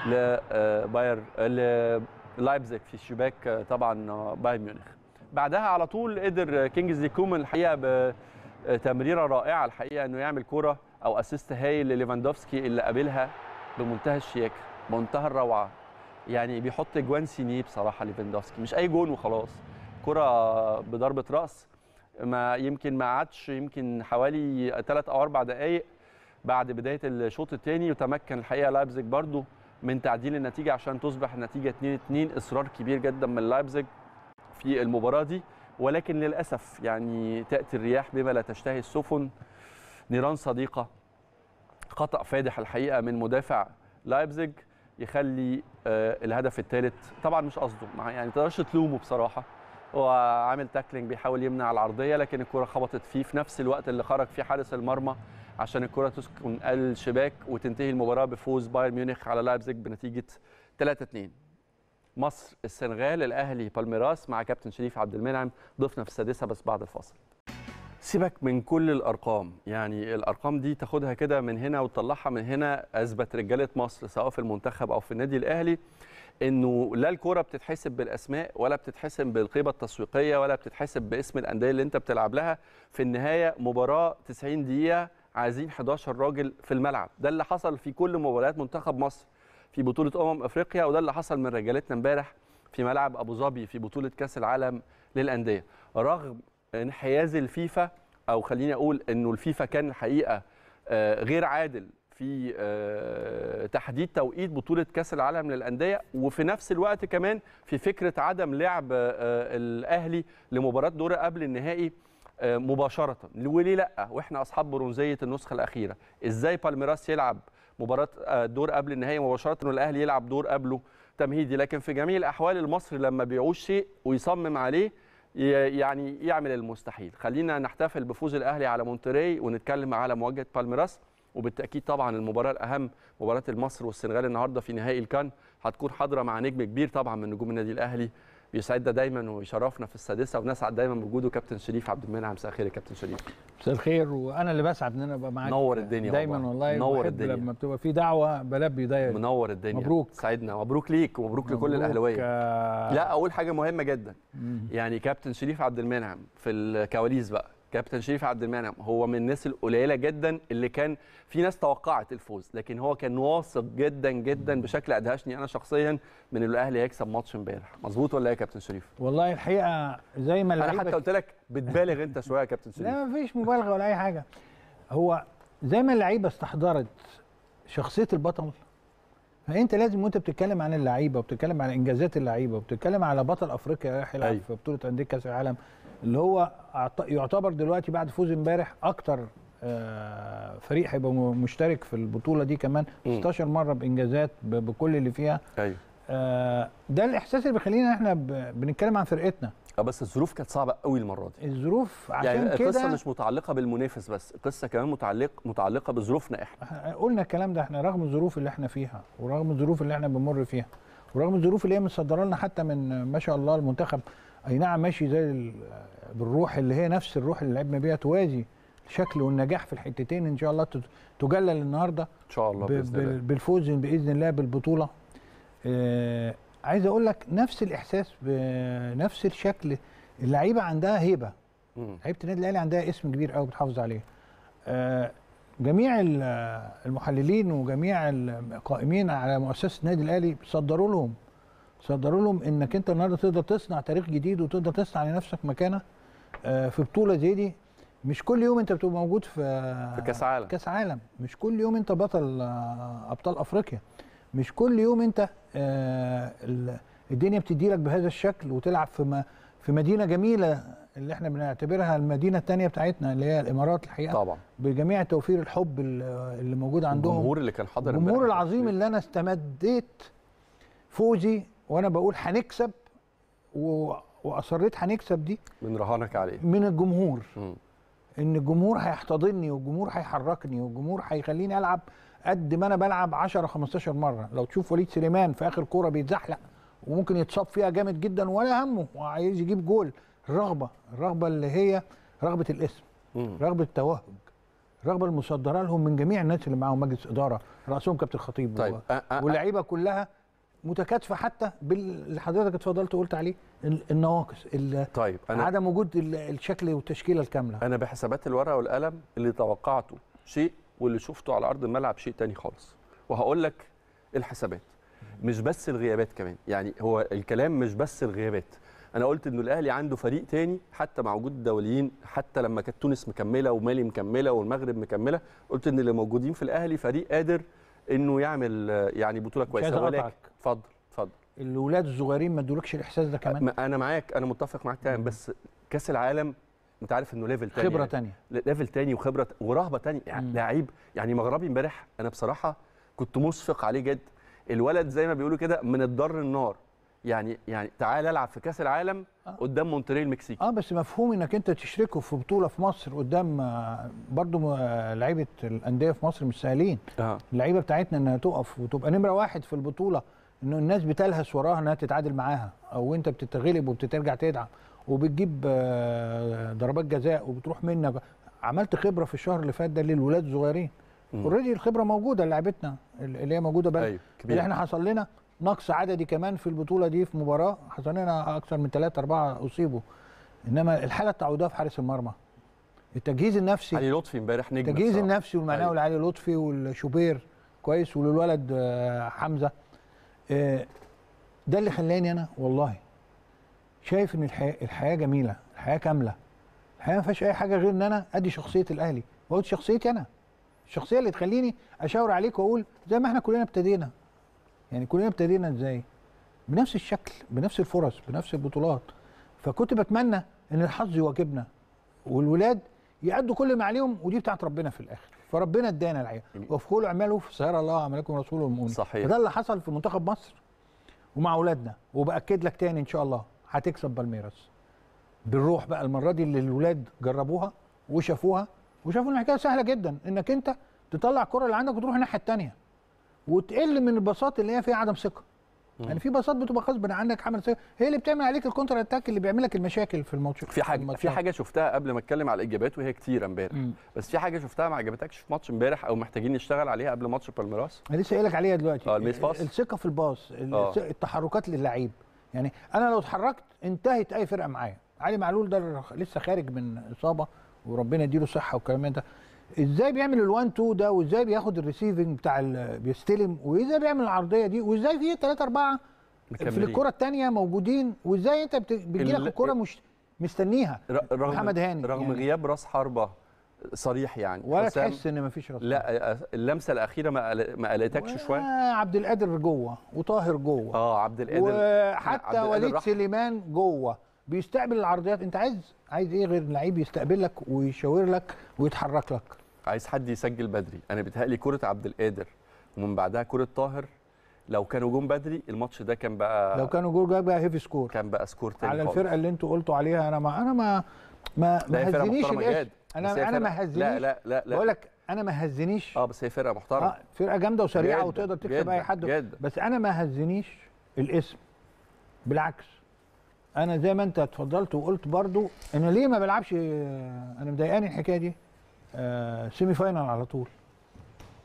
لباير آه، لايبزيج في الشباك آه، طبعا آه، بايرن ميونخ بعدها على طول قدر كينجزلي كومان الحقيقه بتمريره رائعه الحقيقه انه يعمل كوره او اسيست هايل لليفاندوفسكي اللي قابلها بمنتهى الشياكه بمنتهى الروعه يعني بيحط جوان سينيه بصراحه ليفاندوفسكي مش اي جون وخلاص كره بضربه راس ما يمكن ما عادش يمكن حوالي 3 او 4 دقائق بعد بدايه الشوط الثاني وتمكن الحقيقه لايبزيج برضو من تعديل النتيجه عشان تصبح النتيجه 2 2 اصرار كبير جدا من لايبزيج في المباراه دي ولكن للاسف يعني تاتي الرياح بما لا تشتهي السفن نيران صديقه خطا فادح الحقيقه من مدافع لايبزيج يخلي آه، الهدف الثالث طبعا مش قصده يعني ما تقدرش تلومه بصراحه وعامل تاكلينج بيحاول يمنع العرضيه لكن الكره خبطت فيه في نفس الوقت اللي خرج فيه حارس المرمى عشان الكره تسكن الشباك وتنتهي المباراه بفوز بايرن ميونخ على لايبزيج بنتيجه 3 2 مصر السنغال الاهلي بالميراس مع كابتن شريف عبد المنعم ضيفنا في السادسه بس بعد الفاصل سيبك من كل الارقام يعني الارقام دي تاخدها كده من هنا وتطلعها من هنا اثبت رجاله مصر سواء في المنتخب او في النادي الاهلي انه لا الكوره بتتحسب بالاسماء ولا بتتحسب بالقيمه التسويقيه ولا بتتحسب باسم الانديه اللي انت بتلعب لها في النهايه مباراه 90 دقيقه عايزين 11 راجل في الملعب ده اللي حصل في كل مباريات منتخب مصر في بطوله امم افريقيا وده اللي حصل من رجالتنا امبارح في ملعب ابو ظبي في بطوله كاس العالم للانديه رغم انحياز الفيفا او خليني اقول انه الفيفا كان الحقيقه آه، غير عادل في آه، تحديد توقيت بطوله كاس العالم للانديه وفي نفس الوقت كمان في فكره عدم لعب آه، الاهلي لمباراه دور قبل النهائي آه، مباشره وليه لا واحنا اصحاب برونزيه النسخه الاخيره ازاي بالميراس يلعب مباراه دور قبل النهائي مباشره والاهلي يلعب دور قبله تمهيدي لكن في جميع الاحوال المصري لما بيعوش شيء ويصمم عليه يعني يعمل المستحيل خلينا نحتفل بفوز الاهلي على مونتري ونتكلم على مواجهه بالميراس وبالتاكيد طبعا المباراه الاهم مباراه مصر والسنغال النهارده في نهائي الكان هتكون حاضره مع نجم كبير طبعا من نجوم النادي الاهلي بيسعدنا دايما ويشرفنا في السادسه ونسعد دايما بوجوده كابتن شريف عبد المنعم مساء الخير يا كابتن شريف مساء الخير وانا اللي بسعد ان انا ابقى معاك منور الدنيا دايما والله نور الدنيا لما بتبقى في دعوه بلبي دايما يعني. منور الدنيا مبروك سعدنا مبروك ليك ومبروك لكل الاهلاويه آه لا اقول حاجه مهمه جدا يعني كابتن شريف عبد المنعم في الكواليس بقى كابتن شريف عبد المنعم هو من الناس القليله جدا اللي كان في ناس توقعت الفوز لكن هو كان واثق جدا جدا بشكل ادهشني انا شخصيا من الاهلي هيكسب ماتش امبارح مظبوط ولا ايه يا كابتن شريف والله الحقيقه زي ما انا حتى قلت لك بتبالغ انت شويه يا كابتن شريف لا مفيش مبالغه ولا اي حاجه هو زي ما اللعيبه استحضرت شخصيه البطل فانت لازم وانت بتتكلم عن اللعيبه وبتتكلم عن انجازات اللعيبه وبتتكلم على بطل افريقيا رايح يلعب أيوه. في بطوله انديه كاس العالم اللي هو يعتبر دلوقتي بعد فوز امبارح اكتر آه، فريق هيبقى مشترك في البطوله دي كمان 16 مره بانجازات بكل اللي فيها ايوه آه، ده الاحساس اللي بيخلينا احنا بنتكلم عن فرقتنا اه بس الظروف كانت صعبه قوي المره دي الظروف عشان يعني القصه مش متعلقه بالمنافس بس القصه كمان متعلق متعلقه بظروفنا احنا آه، قلنا الكلام ده احنا رغم الظروف اللي احنا فيها ورغم الظروف اللي احنا بنمر فيها ورغم الظروف اللي هي متصدره لنا حتى من ما شاء الله المنتخب اي نعم ماشي زي بالروح اللي هي نفس الروح اللي لعبنا بيها توازي الشكل والنجاح في الحتتين ان شاء الله تجلل النهارده ان شاء الله بإذن الله. بالفوز باذن الله بالبطوله آه عايز اقول لك نفس الاحساس بنفس الشكل اللعيبه عندها هيبه لعيبه النادي الاهلي عندها اسم كبير قوي بتحافظ عليه آه جميع المحللين وجميع القائمين على مؤسسه النادي الاهلي صدروا لهم صدروا لهم انك انت النهارده تقدر تصنع تاريخ جديد وتقدر تصنع لنفسك مكانه آه، في بطوله زي دي مش كل يوم انت بتبقى موجود في في كاس عالم كاس عالم مش كل يوم انت بطل آه، ابطال افريقيا مش كل يوم انت آه، الدنيا بتدي لك بهذا الشكل وتلعب في في مدينه جميله اللي احنا بنعتبرها المدينه الثانيه بتاعتنا اللي هي الامارات الحقيقه طبعا بجميع توفير الحب اللي موجود عندهم الجمهور اللي كان حاضر الجمهور العظيم اللي انا استمديت فوزي وانا بقول هنكسب و... واصريت هنكسب دي من رهانك عليه من الجمهور م. ان الجمهور هيحتضني والجمهور هيحركني والجمهور هيخليني العب قد ما انا بلعب 10 15 مره لو تشوف وليد سليمان في اخر كوره بيتزحلق وممكن يتصاب فيها جامد جدا ولا همه وعايز يجيب جول الرغبه الرغبه اللي هي رغبه الاسم م. رغبه التوهج الرغبه المصدره لهم من جميع الناس اللي معاهم مجلس اداره راسهم كابتن الخطيب طيب. واللعيبه كلها متكاتفه حتى باللي حضرتك اتفضلت وقلت عليه النواقص طيب أنا عدم وجود الشكل والتشكيله الكامله انا بحسابات الورقه والقلم اللي توقعته شيء واللي شفته على ارض الملعب شيء تاني خالص وهقول لك الحسابات مش بس الغيابات كمان يعني هو الكلام مش بس الغيابات انا قلت انه الاهلي عنده فريق تاني حتى مع وجود الدوليين حتى لما كانت تونس مكمله ومالي مكمله والمغرب مكمله قلت ان اللي موجودين في الاهلي فريق قادر انه يعمل يعني بطوله كويسه ولكن اتفضل اتفضل الاولاد الصغيرين ما ادولكش الاحساس ده كمان انا معاك انا متفق معاك تمام بس كاس العالم انت عارف انه ليفل تاني خبره يعني. تانية ليفل تاني وخبره ورهبه تانية يعني لعيب يعني مغربي امبارح انا بصراحه كنت مشفق عليه جدا الولد زي ما بيقولوا كده من الضر النار يعني يعني تعال العب في كاس العالم آه. قدام مونتري المكسيكي اه بس مفهوم انك انت تشركه في بطوله في مصر قدام آه، برضو آه، لعيبه الانديه في مصر مش سهلين آه. اللعيبه بتاعتنا انها تقف وتبقى نمره واحد في البطوله انه الناس بتلهس وراها انها تتعادل معاها او انت بتتغلب وبترجع تدعم وبتجيب آه، ضربات جزاء وبتروح منك عملت خبره في الشهر اللي فات ده للولاد الصغيرين اوريدي الخبره موجوده لعبتنا اللي هي موجوده بقى أيوة. اللي احنا حصل لنا نقص عددي كمان في البطوله دي في مباراه حصل لنا اكثر من ثلاثه اربعه اصيبوا انما الحاله التعويضيه في حارس المرمى التجهيز النفسي علي لطفي امبارح نجم التجهيز النفسي والمعنوي أيوة. طيب. لعلي لطفي والشوبير كويس وللولد آه، حمزه آه، ده اللي خلاني انا والله شايف ان الحياه الحياه جميله الحياه كامله الحياه ما فيهاش اي حاجه غير ان انا ادي شخصيه الاهلي وادي شخصيتي انا الشخصيه اللي تخليني اشاور عليك واقول زي ما احنا كلنا ابتدينا يعني كلنا ابتدينا ازاي بنفس الشكل بنفس الفرص بنفس البطولات فكنت بتمنى ان الحظ يواكبنا والولاد يأدوا كل ما عليهم ودي بتاعت ربنا في الاخر فربنا ادانا الحقيقه يعني وافقوا اعماله فسيرى الله عملكم رسول المؤمن صحيح وده اللي حصل في منتخب مصر ومع اولادنا وباكد لك تاني ان شاء الله هتكسب بالميراس بالروح بقى المره دي اللي الاولاد جربوها وشافوها وشافوا ان الحكايه سهله جدا انك انت تطلع الكره اللي عندك وتروح الناحيه الثانيه وتقل من البساطه اللي هي فيها عدم ثقه يعني في باصات بتبقى غصب عنك حمل سيد هي اللي بتعمل عليك الكونتر اتاك اللي بيعمل لك المشاكل في الماتش في حاجه الماتشات. في يعني. حاجه شفتها قبل ما اتكلم على الاجابات وهي كتير امبارح بس في حاجه شفتها ما عجبتكش في ماتش امبارح او محتاجين نشتغل عليها قبل ماتش بالميراس انا لسه قايل لك عليها دلوقتي اه الميس الثقه في الباص آه. التحركات للعيب يعني انا لو اتحركت انتهت اي فرقه معايا علي معلول ده لسه خارج من اصابه وربنا يديله صحه والكلام ده ازاي بيعمل ال1 2 ده وازاي بياخد الريسيفنج بتاع بيستلم وازاي بيعمل العرضيه دي وازاي في 3 4 في الكره الثانيه موجودين وازاي انت بتجي لك الكره مش مستنيها رغم محمد هاني رغم يعني غياب راس حربه صريح يعني ولا تحس ان مفيش راس لا اللمسه الاخيره ما ما قلقتكش شويه عبد القادر جوه وطاهر جوه اه عبد القادر وحتى وليد سليمان جوه بيستقبل العرضيات انت عايز عايز ايه غير لعيب يستقبل لك ويشاور لك ويتحرك لك عايز حد يسجل بدري انا بتهيألي كره عبد القادر ومن بعدها كره طاهر لو كانوا جون بدري الماتش ده كان بقى لو كانوا جون بقى هيفي سكور كان بقى سكور تاني على الفرقه اللي انتوا قلتوا عليها انا ما انا ما ما ما هزنيش انا انا ما هزنيش لا لا لا, بقول لك انا ما هزنيش اه بس هي فرقه محترمه آه فرقه جامده وسريعه وتقدر تكسب اي حد جد. بس انا ما هزنيش الاسم بالعكس انا زي ما انت اتفضلت وقلت برضو انا ليه ما بلعبش انا مضايقاني الحكايه دي سيمي آه، فاينل على طول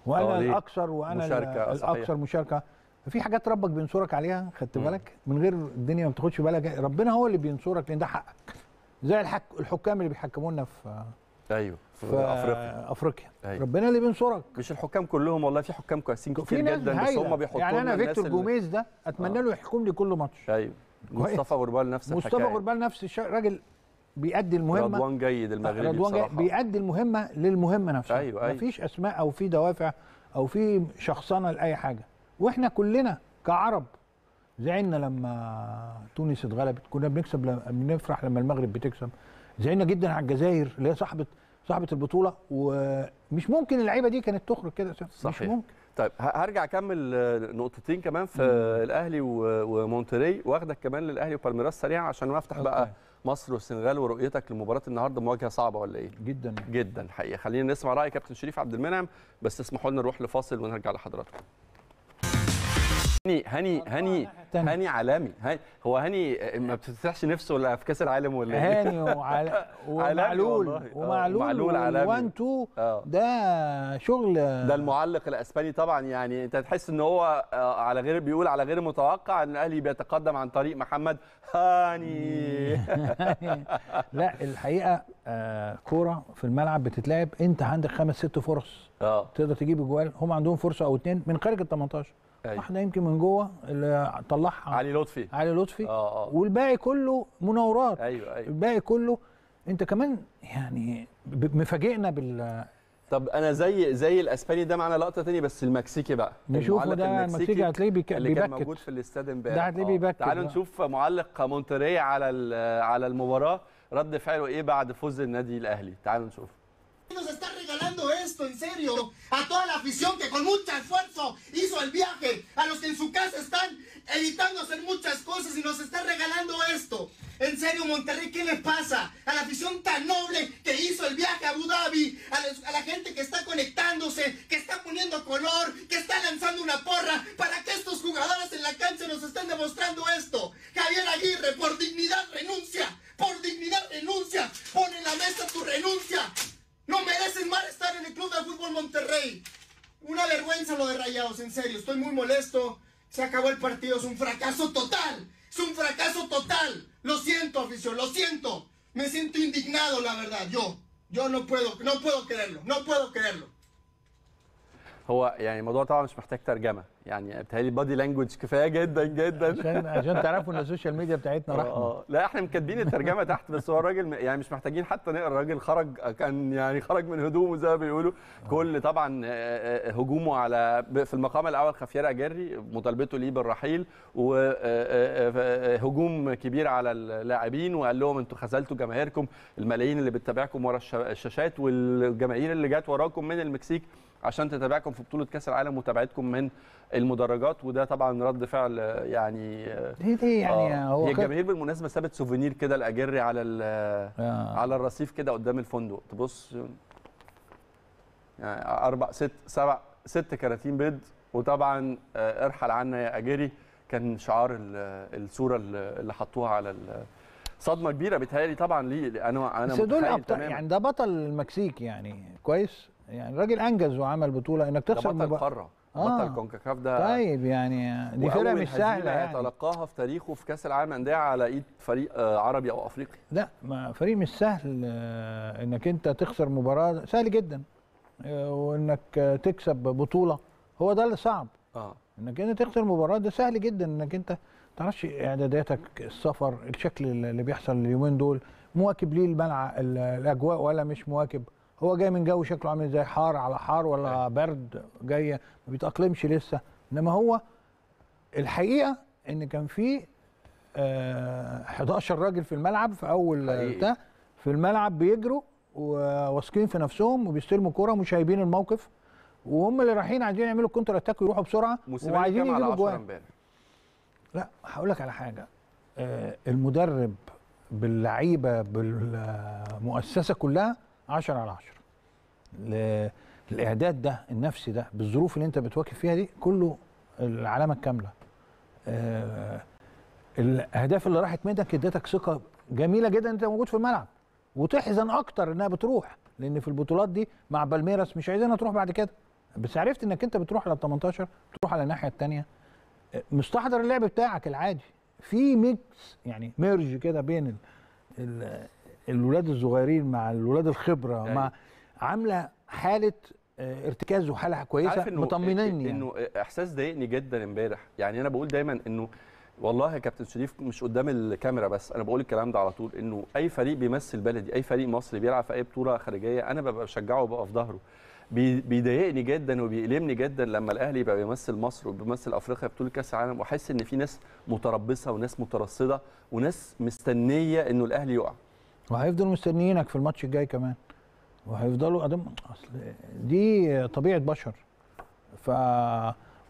وانا آه، الاكثر وانا مشاركة آه، الاكثر صحيح. مشاركه في حاجات ربك بينصرك عليها خدت بالك من غير الدنيا ما بتاخدش بالك ربنا هو اللي بينصرك لان ده حقك زي الحك... الحكام اللي بيحكموا لنا في ايوه في, في افريقيا افريقيا أيوه. ربنا اللي بينصرك مش الحكام كلهم والله في حكام كويسين كتير جدا بس هم بيحطوا يعني انا فيكتور جوميز ده اتمنى آه. له يحكم لي كل ماتش ايوه مصطفى غربال نفس الحكايه مصطفى غربال نفس الشيء راجل بيأدي المهمه رضوان جيد المغربي رضوان جيد بيأدي المهمه للمهمه نفسها أيوة أيوة. مفيش اسماء او في دوافع او في شخصنه لاي حاجه واحنا كلنا كعرب زعلنا لما تونس اتغلبت كنا بنكسب لما بنفرح لما المغرب بتكسب زعلنا جدا على الجزائر اللي هي صاحبه صاحبه البطوله ومش ممكن اللعيبه دي كانت تخرج كده صحيح. مش ممكن طيب هرجع اكمل آه، نقطتين كمان في مم. الاهلي ومونتري واخدك كمان للاهلي وبالميراس سريعا عشان نفتح بقى مصر والسنغال ورؤيتك لمباراه النهارده مواجهه صعبه ولا ايه؟ جدا جدا حقيقه خلينا نسمع راي كابتن شريف عبد المنعم بس اسمحوا لنا نروح لفاصل ونرجع لحضراتكم. هاني هاني هاني هاني عالمي هني هو هاني آه، ما بتفتحش نفسه ولا في كاس العالم ولا ايه هاني وعل... آه، ومعلول ومعلول عالمي وان تو آه. ده شغل ده المعلق الاسباني طبعا يعني انت تحس ان هو على غير بيقول على غير متوقع ان الاهلي بيتقدم عن طريق محمد هاني لا الحقيقه كوره في الملعب بتتلعب انت عندك خمس ست فرص اه تقدر تجيب اجوال هم عندهم فرصه او اتنين من خارج ال 18 أيوة. احنا يمكن من جوه اللي طلعها علي لطفي علي لطفي آه آه. والباقي كله مناورات ايوه ايوه الباقي كله انت كمان يعني مفاجئنا بال طب انا زي زي الاسباني ده معانا لقطه ثانيه بس المكسيكي بقى نشوف ده المكسيكي هتلاقيه بيبكت اللي بيبكت. كان موجود في الاستاد امبارح ده هتلاقيه آه. بيبكت تعالوا نشوف معلق مونتري على على المباراه رد فعله ايه بعد فوز النادي الاهلي تعالوا نشوف nos está regalando esto, en serio. A toda la afición que con mucho esfuerzo hizo el viaje. A los que en su casa están evitando hacer muchas cosas y nos está regalando esto. En serio, Monterrey, ¿qué le pasa? A la afición tan noble que hizo el viaje a Abu Dhabi. A, la gente que está conectándose, que está poniendo color, que está lanzando una porra. Para que estos jugadores en la cancha nos estén demostrando esto. Javier Aguirre, por dignidad renuncia. Por dignidad renuncia. pone en la mesa tu renuncia. No merecen mal estar en el Club de Fútbol Monterrey. Una vergüenza lo de Rayados, en serio. Estoy muy molesto. Se acabó el partido. Es un fracaso total. Es un fracaso total. Lo siento, oficio. Lo siento. Me siento indignado, la verdad. Yo. Yo no puedo, no puedo creerlo. No puedo creerlo. هو يعني الموضوع طبعا مش محتاج ترجمه يعني بتهيألي البادي لانجوج كفايه جدا جدا عشان عشان تعرفوا ان السوشيال ميديا بتاعتنا رحمه اه, آه. لا احنا مكاتبين الترجمه تحت بس هو الراجل يعني مش محتاجين حتى نقرا الراجل خرج كان يعني خرج من هدومه زي ما بيقولوا كل طبعا آه، آه، هجومه على في المقام الاول خفير اجري مطالبته ليه بالرحيل وهجوم كبير على اللاعبين وقال لهم انتوا خذلتوا جماهيركم الملايين اللي بتتابعكم ورا الشاشات والجماهير اللي جت وراكم من المكسيك عشان تتابعكم في بطوله كاس العالم متابعتكم من المدرجات وده طبعا رد فعل يعني دي دي يعني آه هو الجماهير بالمناسبه سابت سوفينير كده الاجري على آه. على الرصيف كده قدام الفندق تبص يعني اربع ست سبع ست كراتين بيض وطبعا آه ارحل عنا يا اجري كان شعار الصوره اللي حطوها على صدمه كبيره بتهيالي طبعا ليه انا انا دول يعني ده بطل المكسيك يعني كويس يعني الراجل انجز وعمل بطوله انك تخسر بطل قاره آه. بطل كونكاكاف ده طيب يعني دي فرقه مش سهله يعني هيتلقاها في تاريخه في كاس العالم انديه على ايد فريق آه، عربي او افريقي لا ما فريق مش سهل آه، انك انت تخسر مباراه سهل جدا آه، وانك تكسب بطوله هو ده اللي صعب اه انك انت تخسر مباراه ده سهل جدا انك انت تعرفش اعداداتك السفر الشكل اللي بيحصل اليومين دول مواكب ليه الملعب الاجواء ولا مش مواكب هو جاي من جو شكله عامل ازاي حار على حار ولا أيوة. برد جاي ما بيتاقلمش لسه انما هو الحقيقه ان كان في آه 11 راجل في الملعب في اول ده في الملعب بيجروا وواثقين في نفسهم وبيستلموا كوره مش شايبين الموقف وهم اللي رايحين عايزين يعملوا الكونتر اتاك ويروحوا بسرعه وعايزين يجيبوا جوان لا هقول لك على حاجه آه المدرب باللعيبه بالمؤسسه كلها 10 على 10 الاعداد ده النفسي ده بالظروف اللي انت بتواكب فيها دي كله العلامه الكامله آه، الاهداف اللي راحت منك ادتك ثقه جميله جدا انت موجود في الملعب وتحزن اكتر انها بتروح لان في البطولات دي مع بالميراس مش عايزينها تروح بعد كده بس عرفت انك انت بتروح على ال 18 بتروح على الناحيه الثانيه آه، مستحضر اللعب بتاعك العادي في ميكس يعني ميرج كده بين الولاد الصغيرين مع الولاد الخبره يعني مع عامله حاله آه، ارتكاز وحاله كويسه مطمنيني يعني. انه احساس ضايقني جدا امبارح يعني انا بقول دايما انه والله يا كابتن شريف مش قدام الكاميرا بس انا بقول الكلام ده على طول انه اي فريق بيمثل بلدي اي فريق مصري بيلعب في اي بطوله خارجيه انا ببقى بشجعه وبقف في ظهره بيضايقني جدا وبيألمني جدا لما الاهلي يبقى بيمثل مصر وبيمثل افريقيا بطوله كاس العالم واحس ان في ناس متربصه وناس مترصده وناس مستنيه انه الاهلي يقع وهيفضلوا مستنيينك في الماتش الجاي كمان وهيفضلوا أدم أصل دي طبيعة بشر ف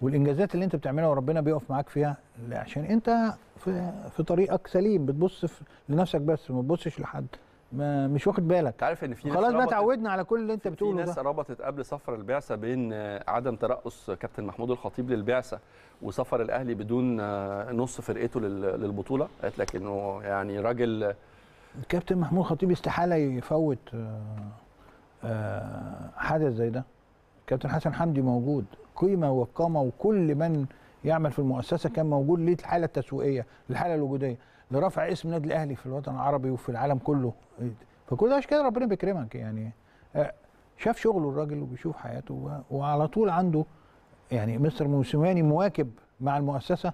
والانجازات اللي انت بتعملها وربنا بيقف معاك فيها عشان انت في, في طريقك سليم بتبص في لنفسك بس ما بتبصش لحد ما مش واخد بالك عارف ان في ناس خلاص بقى تعودنا على كل اللي انت بتقوله في ناس ده. ربطت قبل سفر البعثه بين عدم ترقص كابتن محمود الخطيب للبعثه وسفر الاهلي بدون آه، نص فرقته للبطوله قالت لك انه يعني راجل الكابتن محمود خطيب استحاله يفوت آه، آه، حدث زي ده كابتن حسن حمدي موجود قيمه وقامه وكل من يعمل في المؤسسه كان موجود ليه الحاله التسويقيه الحاله الوجوديه لرفع اسم النادي الاهلي في الوطن العربي وفي العالم كله فكل ده عشان كده ربنا بيكرمك يعني آه، شاف شغله الراجل وبيشوف حياته وعلى طول عنده يعني مستر موسيماني مواكب مع المؤسسه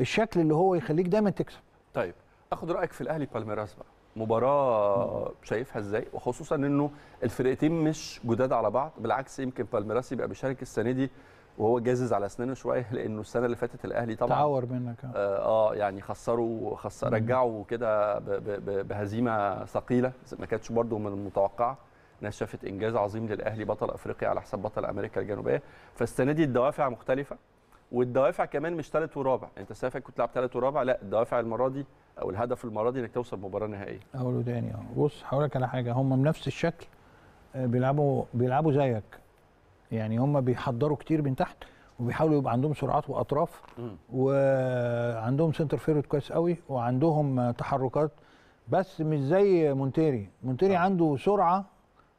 الشكل اللي هو يخليك دايما تكسب طيب اخد رايك في الاهلي بالميراس بقى مباراه شايفها ازاي وخصوصا انه الفرقتين مش جداد على بعض بالعكس يمكن بالميراسي يبقى بيشارك السنه دي وهو جازز على اسنانه شويه لانه السنه اللي فاتت الاهلي طبعا تعور منك اه, آه يعني خسروا خسر رجعوا كده بهزيمه ثقيله ما كانتش برضه من المتوقعه نشفت شافت انجاز عظيم للاهلي بطل افريقيا على حساب بطل امريكا الجنوبيه فالسنه دي الدوافع مختلفه والدوافع كمان مش ثالث ورابع انت سافك كنت لعب ثالث ورابع لا الدوافع المره دي او الهدف المره دي انك توصل مباراه نهائيه اول وتاني اه بص هقول لك على حاجه هم بنفس الشكل آه، بيلعبوا بيلعبوا زيك يعني هم بيحضروا كتير من تحت وبيحاولوا يبقى عندهم سرعات واطراف م. وعندهم سنتر فيرود كويس قوي وعندهم تحركات بس مش زي مونتيري مونتيري آه. عنده سرعه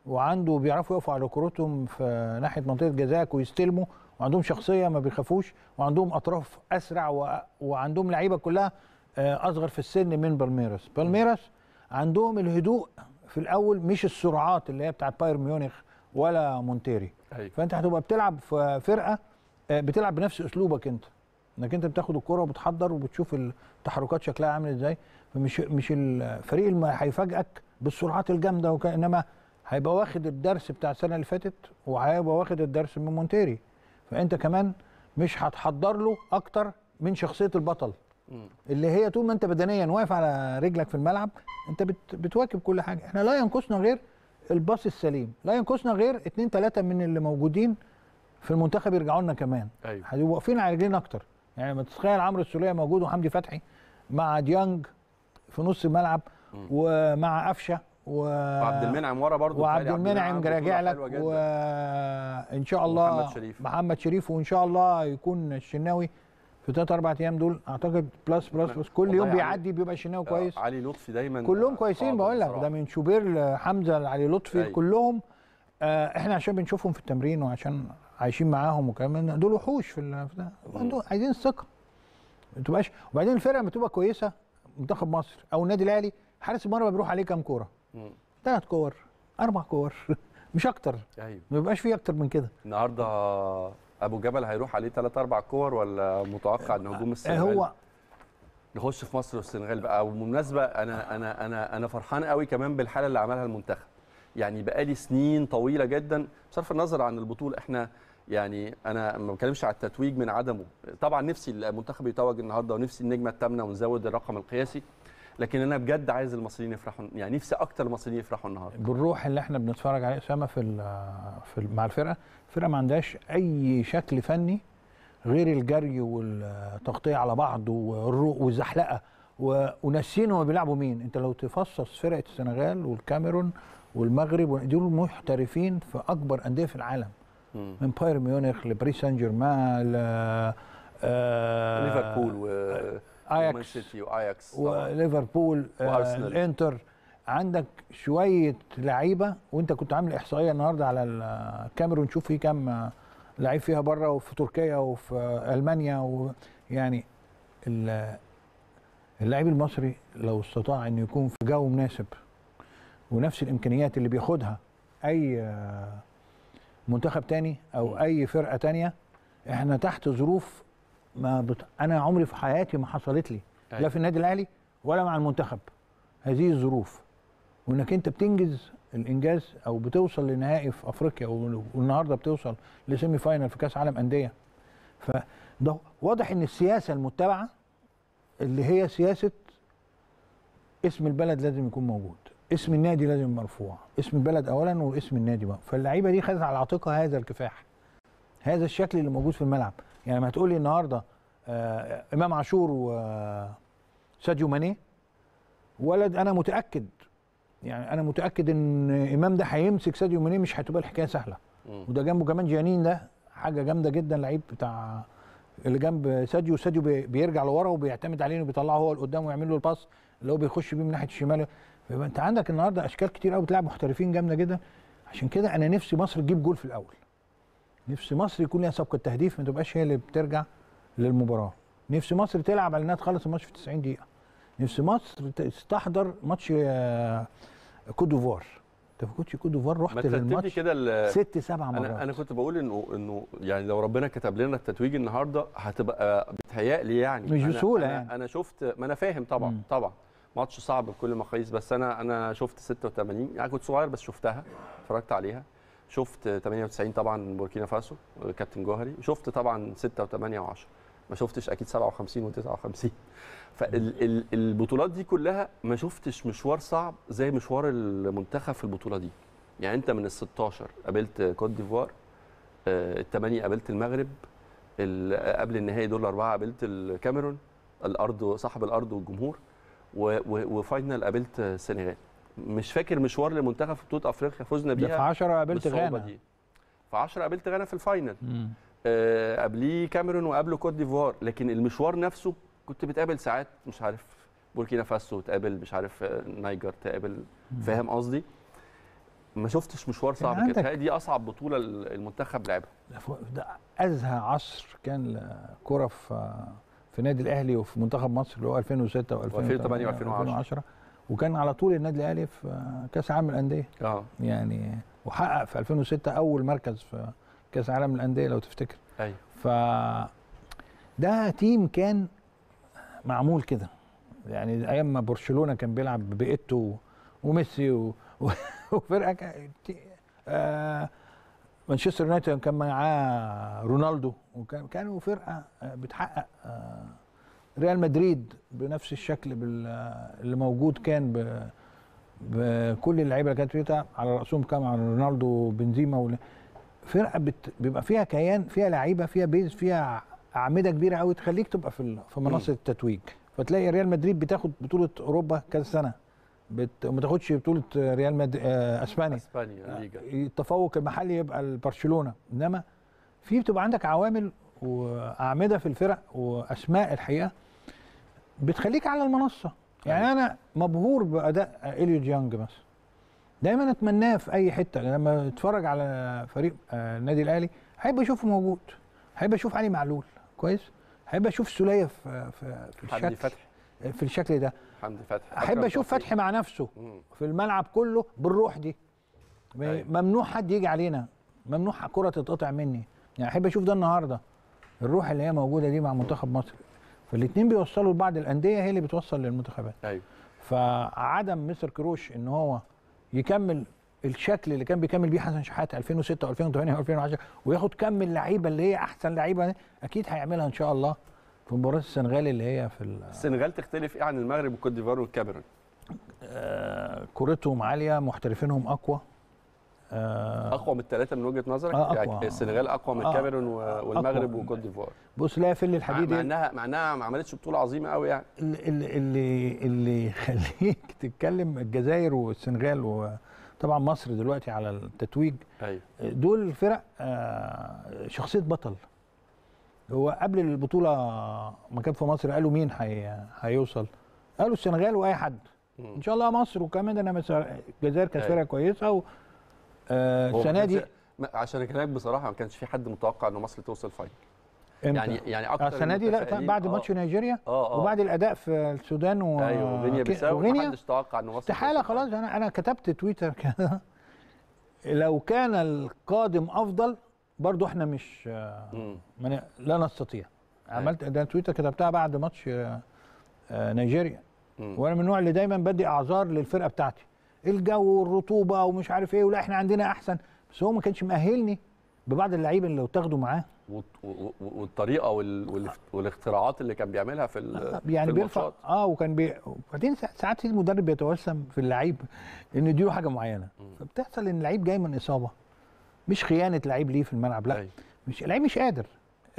وعنده بيعرفوا يقفوا على كروتهم في ناحيه منطقه جزاك ويستلموا وعندهم شخصيه ما بيخافوش وعندهم اطراف اسرع و... وعندهم لعيبه كلها آه، اصغر في السن من بالميراس بالميراس عندهم الهدوء في الاول مش السرعات اللي هي بتاعت بايرن ميونخ ولا مونتيري أيوة. فانت هتبقى بتلعب في فرقه آه، بتلعب بنفس اسلوبك انت انك انت بتاخد الكره وبتحضر وبتشوف التحركات شكلها عامل ازاي فمش مش الفريق اللي هيفاجئك بالسرعات الجامده وكانما هيبقى واخد الدرس بتاع السنه اللي فاتت وهيبقى واخد الدرس من مونتيري فانت كمان مش هتحضر له اكتر من شخصيه البطل اللي هي طول ما انت بدنيا واقف على رجلك في الملعب انت بت بتواكب كل حاجه احنا لا ينقصنا غير الباص السليم لا ينقصنا غير اتنين تلاته من اللي موجودين في المنتخب يرجعوا لنا كمان ايوه هيبقوا واقفين على رجلين اكتر يعني ما تتخيل عمرو السوليه موجود وحمدي فتحي مع ديانج في نص الملعب ومع قفشه و... وعبد المنعم ورا برضه وعبد المنعم راجع لك وان شاء الله محمد شريف محمد شريف وان شاء الله يكون الشناوي في ثلاث اربع ايام دول اعتقد بلس بلس بلس كل يوم بيعدي بيبقى الشناوي آه، كويس علي لطفي دايما كلهم آه، كويسين بقول لك ده من شوبير لحمزه لعلي لطفي أي. كلهم آه احنا عشان بنشوفهم في التمرين وعشان عايشين معاهم وكمان دول وحوش في ده عايزين الثقه ما تبقاش وبعدين الفرقه لما تبقى كويسه منتخب مصر او النادي الاهلي حارس المرمى بيروح عليه كام كوره ثلاث كور اربع كور مش اكتر ايوه ما بيبقاش فيه اكتر من كده النهارده ابو جبل هيروح عليه ثلاث اربع كور ولا متوقع ان هجوم السنغال هو نخش في مصر والسنغال بقى وبالمناسبه انا انا انا انا فرحان قوي كمان بالحاله اللي عملها المنتخب يعني بقالي سنين طويله جدا بصرف النظر عن البطوله احنا يعني انا ما بتكلمش على التتويج من عدمه طبعا نفسي المنتخب يتوج النهارده ونفسي النجمه الثامنه ونزود الرقم القياسي لكن انا بجد عايز المصريين يفرحوا يعني نفسي اكتر المصريين يفرحوا النهارده بالروح اللي احنا بنتفرج عليه اسامه في, في مع الفرقه الفرقه ما عندهاش اي شكل فني غير الجري والتغطيه على بعض والروق والزحلقه وناسين هم بيلعبوا مين انت لو تفصص فرقه السنغال والكاميرون والمغرب دول محترفين في اكبر انديه في العالم مم. من بايرن ميونخ لباريس سان جيرمان آه، ليفربول و آه، اياكس سيتي واياكس وليفربول وارسنال الانتر عندك شويه لعيبه وانت كنت عامل احصائيه النهارده على الكاميرون شوف في كام آه، لعيب فيها بره وفي تركيا وفي آه، المانيا ويعني اللاعب المصري لو استطاع انه يكون في جو مناسب ونفس الامكانيات اللي بياخدها اي آه، منتخب تاني او اي فرقه تانيه احنا تحت ظروف ما بت... انا عمري في حياتي ما حصلت لي أيوة. لا في النادي الاهلي ولا مع المنتخب هذه الظروف وانك انت بتنجز الانجاز او بتوصل لنهائي في افريقيا والنهارده بتوصل لسيمي فاينل في كاس عالم انديه فده واضح ان السياسه المتبعه اللي هي سياسه اسم البلد لازم يكون موجود اسم النادي لازم مرفوع اسم البلد اولا واسم النادي بقى فاللعيبه دي خدت على عاتقها هذا الكفاح هذا الشكل اللي موجود في الملعب يعني ما هتقول لي النهارده آه امام عاشور وساديو آه، ماني ولد انا متاكد يعني انا متاكد ان امام ده هيمسك ساديو ماني مش هتبقى الحكايه سهله وده جنبه كمان جانين ده حاجه جامده جدا لعيب بتاع اللي جنب ساديو ساديو بيرجع لورا وبيعتمد عليه انه بيطلعه هو لقدام ويعمل له الباس اللي هو بيخش بيه من ناحيه الشمال انت عندك النهارده اشكال كتير قوي بتلعب محترفين جامده جدا عشان كده انا نفسي مصر تجيب جول في الاول نفسي مصر يكون ليها سبق تهديف ما تبقاش هي اللي بترجع للمباراه نفسي مصر تلعب على انها تخلص الماتش في 90 دقيقه نفسي مصر تستحضر ماتش آه، كودوفار انت في كوتش كودوفار رحت للماتش كده ست سبع مرات انا انا كنت بقول انه انه يعني لو ربنا كتب لنا التتويج النهارده هتبقى بتهيألي يعني مش بسهوله يعني. انا شفت ما انا فاهم طبعا م. طبعا ماتش صعب بكل المقاييس بس انا انا شفت 86 يعني كنت صغير بس شفتها اتفرجت عليها شفت 98 طبعا بوركينا فاسو كابتن جوهري شفت طبعا 6 و8 و10 ما شفتش اكيد 57 و59 فالبطولات دي كلها ما شفتش مشوار صعب زي مشوار المنتخب في البطوله دي يعني انت من ال 16 قابلت كوت ديفوار آه، الثمانيه قابلت المغرب قبل النهائي دول الاربعه قابلت الكاميرون الارض صاحب الارض والجمهور وفاينل قابلت السنغال مش فاكر مشوار لمنتخب في بطوله افريقيا فزنا بيها في 10 قابلت غانا دي. في 10 قابلت غانا في الفاينل آه قبليه كاميرون وقبله كوت ديفوار لكن المشوار نفسه كنت بتقابل ساعات مش عارف بوركينا فاسو تقابل مش عارف آه، نايجر تقابل فاهم قصدي ما شفتش مشوار صعب كده دي اصعب بطوله المنتخب لعبها ده ازهى عصر كان كرة في آه، في نادي الاهلي وفي منتخب مصر اللي هو 2006 و2008 و2010 وكان على طول النادي الاهلي في كاس عالم الانديه اه يعني وحقق في 2006 اول مركز في كاس عالم الانديه لو تفتكر ايوه ف ده تيم كان معمول كده يعني ايام ما برشلونه كان بيلعب ببيئته وميسي و... وفرقه ك... آه... مانشستر يونايتد كان معاه رونالدو وكانوا فرقه بتحقق آه... ريال مدريد بنفس الشكل اللي موجود كان ب بكل اللعيبه اللي كانت فيها على راسهم على رونالدو وبنزيما فرقه بت... بيبقى فيها كيان فيها لعيبه فيها بيز فيها اعمده كبيره قوي تخليك تبقى في في منصه التتويج فتلاقي ريال مدريد بتاخد بطوله اوروبا كذا سنه بت... ما تاخدش بطوله ريال مدريد آه اسبانيا اسبانيا ليجا آه، التفوق المحلي يبقى لبرشلونه انما في بتبقى عندك عوامل واعمده في الفرق واسماء الحقيقه بتخليك على المنصه يعني أيوة. انا مبهور باداء اليو يونج مثلا دايما اتمناه في اي حته لما اتفرج على فريق النادي آه، الاهلي أحب اشوفه موجود أحب اشوف علي معلول كويس أحب اشوف سوليه في آه، في, في الشكل فتح. آه، في الشكل ده حمدي فتحي احب اشوف فتحي مع نفسه مم. في الملعب كله بالروح دي أيوة. ممنوع حد يجي علينا ممنوع كره تتقطع مني يعني احب اشوف ده النهارده الروح اللي هي موجوده دي مع منتخب مصر فالاثنين بيوصلوا لبعض الانديه هي اللي بتوصل للمنتخبات ايوه فعدم مستر كروش ان هو يكمل الشكل اللي كان بيكمل بيه حسن شحاته 2006 و2008 و2010 وياخد كم اللعيبه اللي هي احسن لعيبه اكيد هيعملها ان شاء الله في مباراه السنغال اللي هي في السنغال تختلف ايه عن المغرب والكوت ديفوار والكاميرون؟ آه كورتهم عاليه محترفينهم اقوى آه، اقوى من الثلاثه من وجهه نظرك آه يعني أقوى. يعني السنغال اقوى من الكاميرون آه والمغرب وكوت ديفوار بص لا فيل الحديد مع إيه؟ انها مع انها ما عملتش بطوله عظيمه قوي يعني اللي اللي اللي خليك تتكلم الجزائر والسنغال وطبعا مصر دلوقتي على التتويج ايوه دول فرق آه، شخصيه بطل هو قبل البطوله ما كان في مصر قالوا مين حي... هيوصل قالوا السنغال واي حد ان شاء الله مصر وكمان انا مثلا الجزائر كانت أيوة. فرقه كويسه آه، السنه دي عشان كلامك بصراحه ما كانش في حد متوقع ان مصر توصل فاينل يعني يعني آه، اكتر السنه دي لا بعد آه. ماتش نيجيريا آه آه وبعد الاداء في السودان و ايوه وغينيا بيساو محدش توقع ان مصر استحاله خلاص انا انا كتبت تويتر كده لو كان القادم افضل برضو احنا مش من لا نستطيع أيوة. عملت ده تويتر كتبتها بعد ماتش نيجيريا وانا من النوع اللي دايما بدي اعذار للفرقه بتاعتي الجو والرطوبه ومش عارف ايه ولا احنا عندنا احسن بس هو ما كانش مأهلني ببعض اللعيبه اللي تاخده معاه والطريقه والاختراعات اللي كان بيعملها في آه، يعني بيرفع اه وكان بي... وبعدين ساعات المدرب بيتوسم في اللعيب ان يديله حاجه معينه فبتحصل ان اللعيب جاي من اصابه مش خيانه لعيب ليه في الملعب لا أي. مش اللعيب مش قادر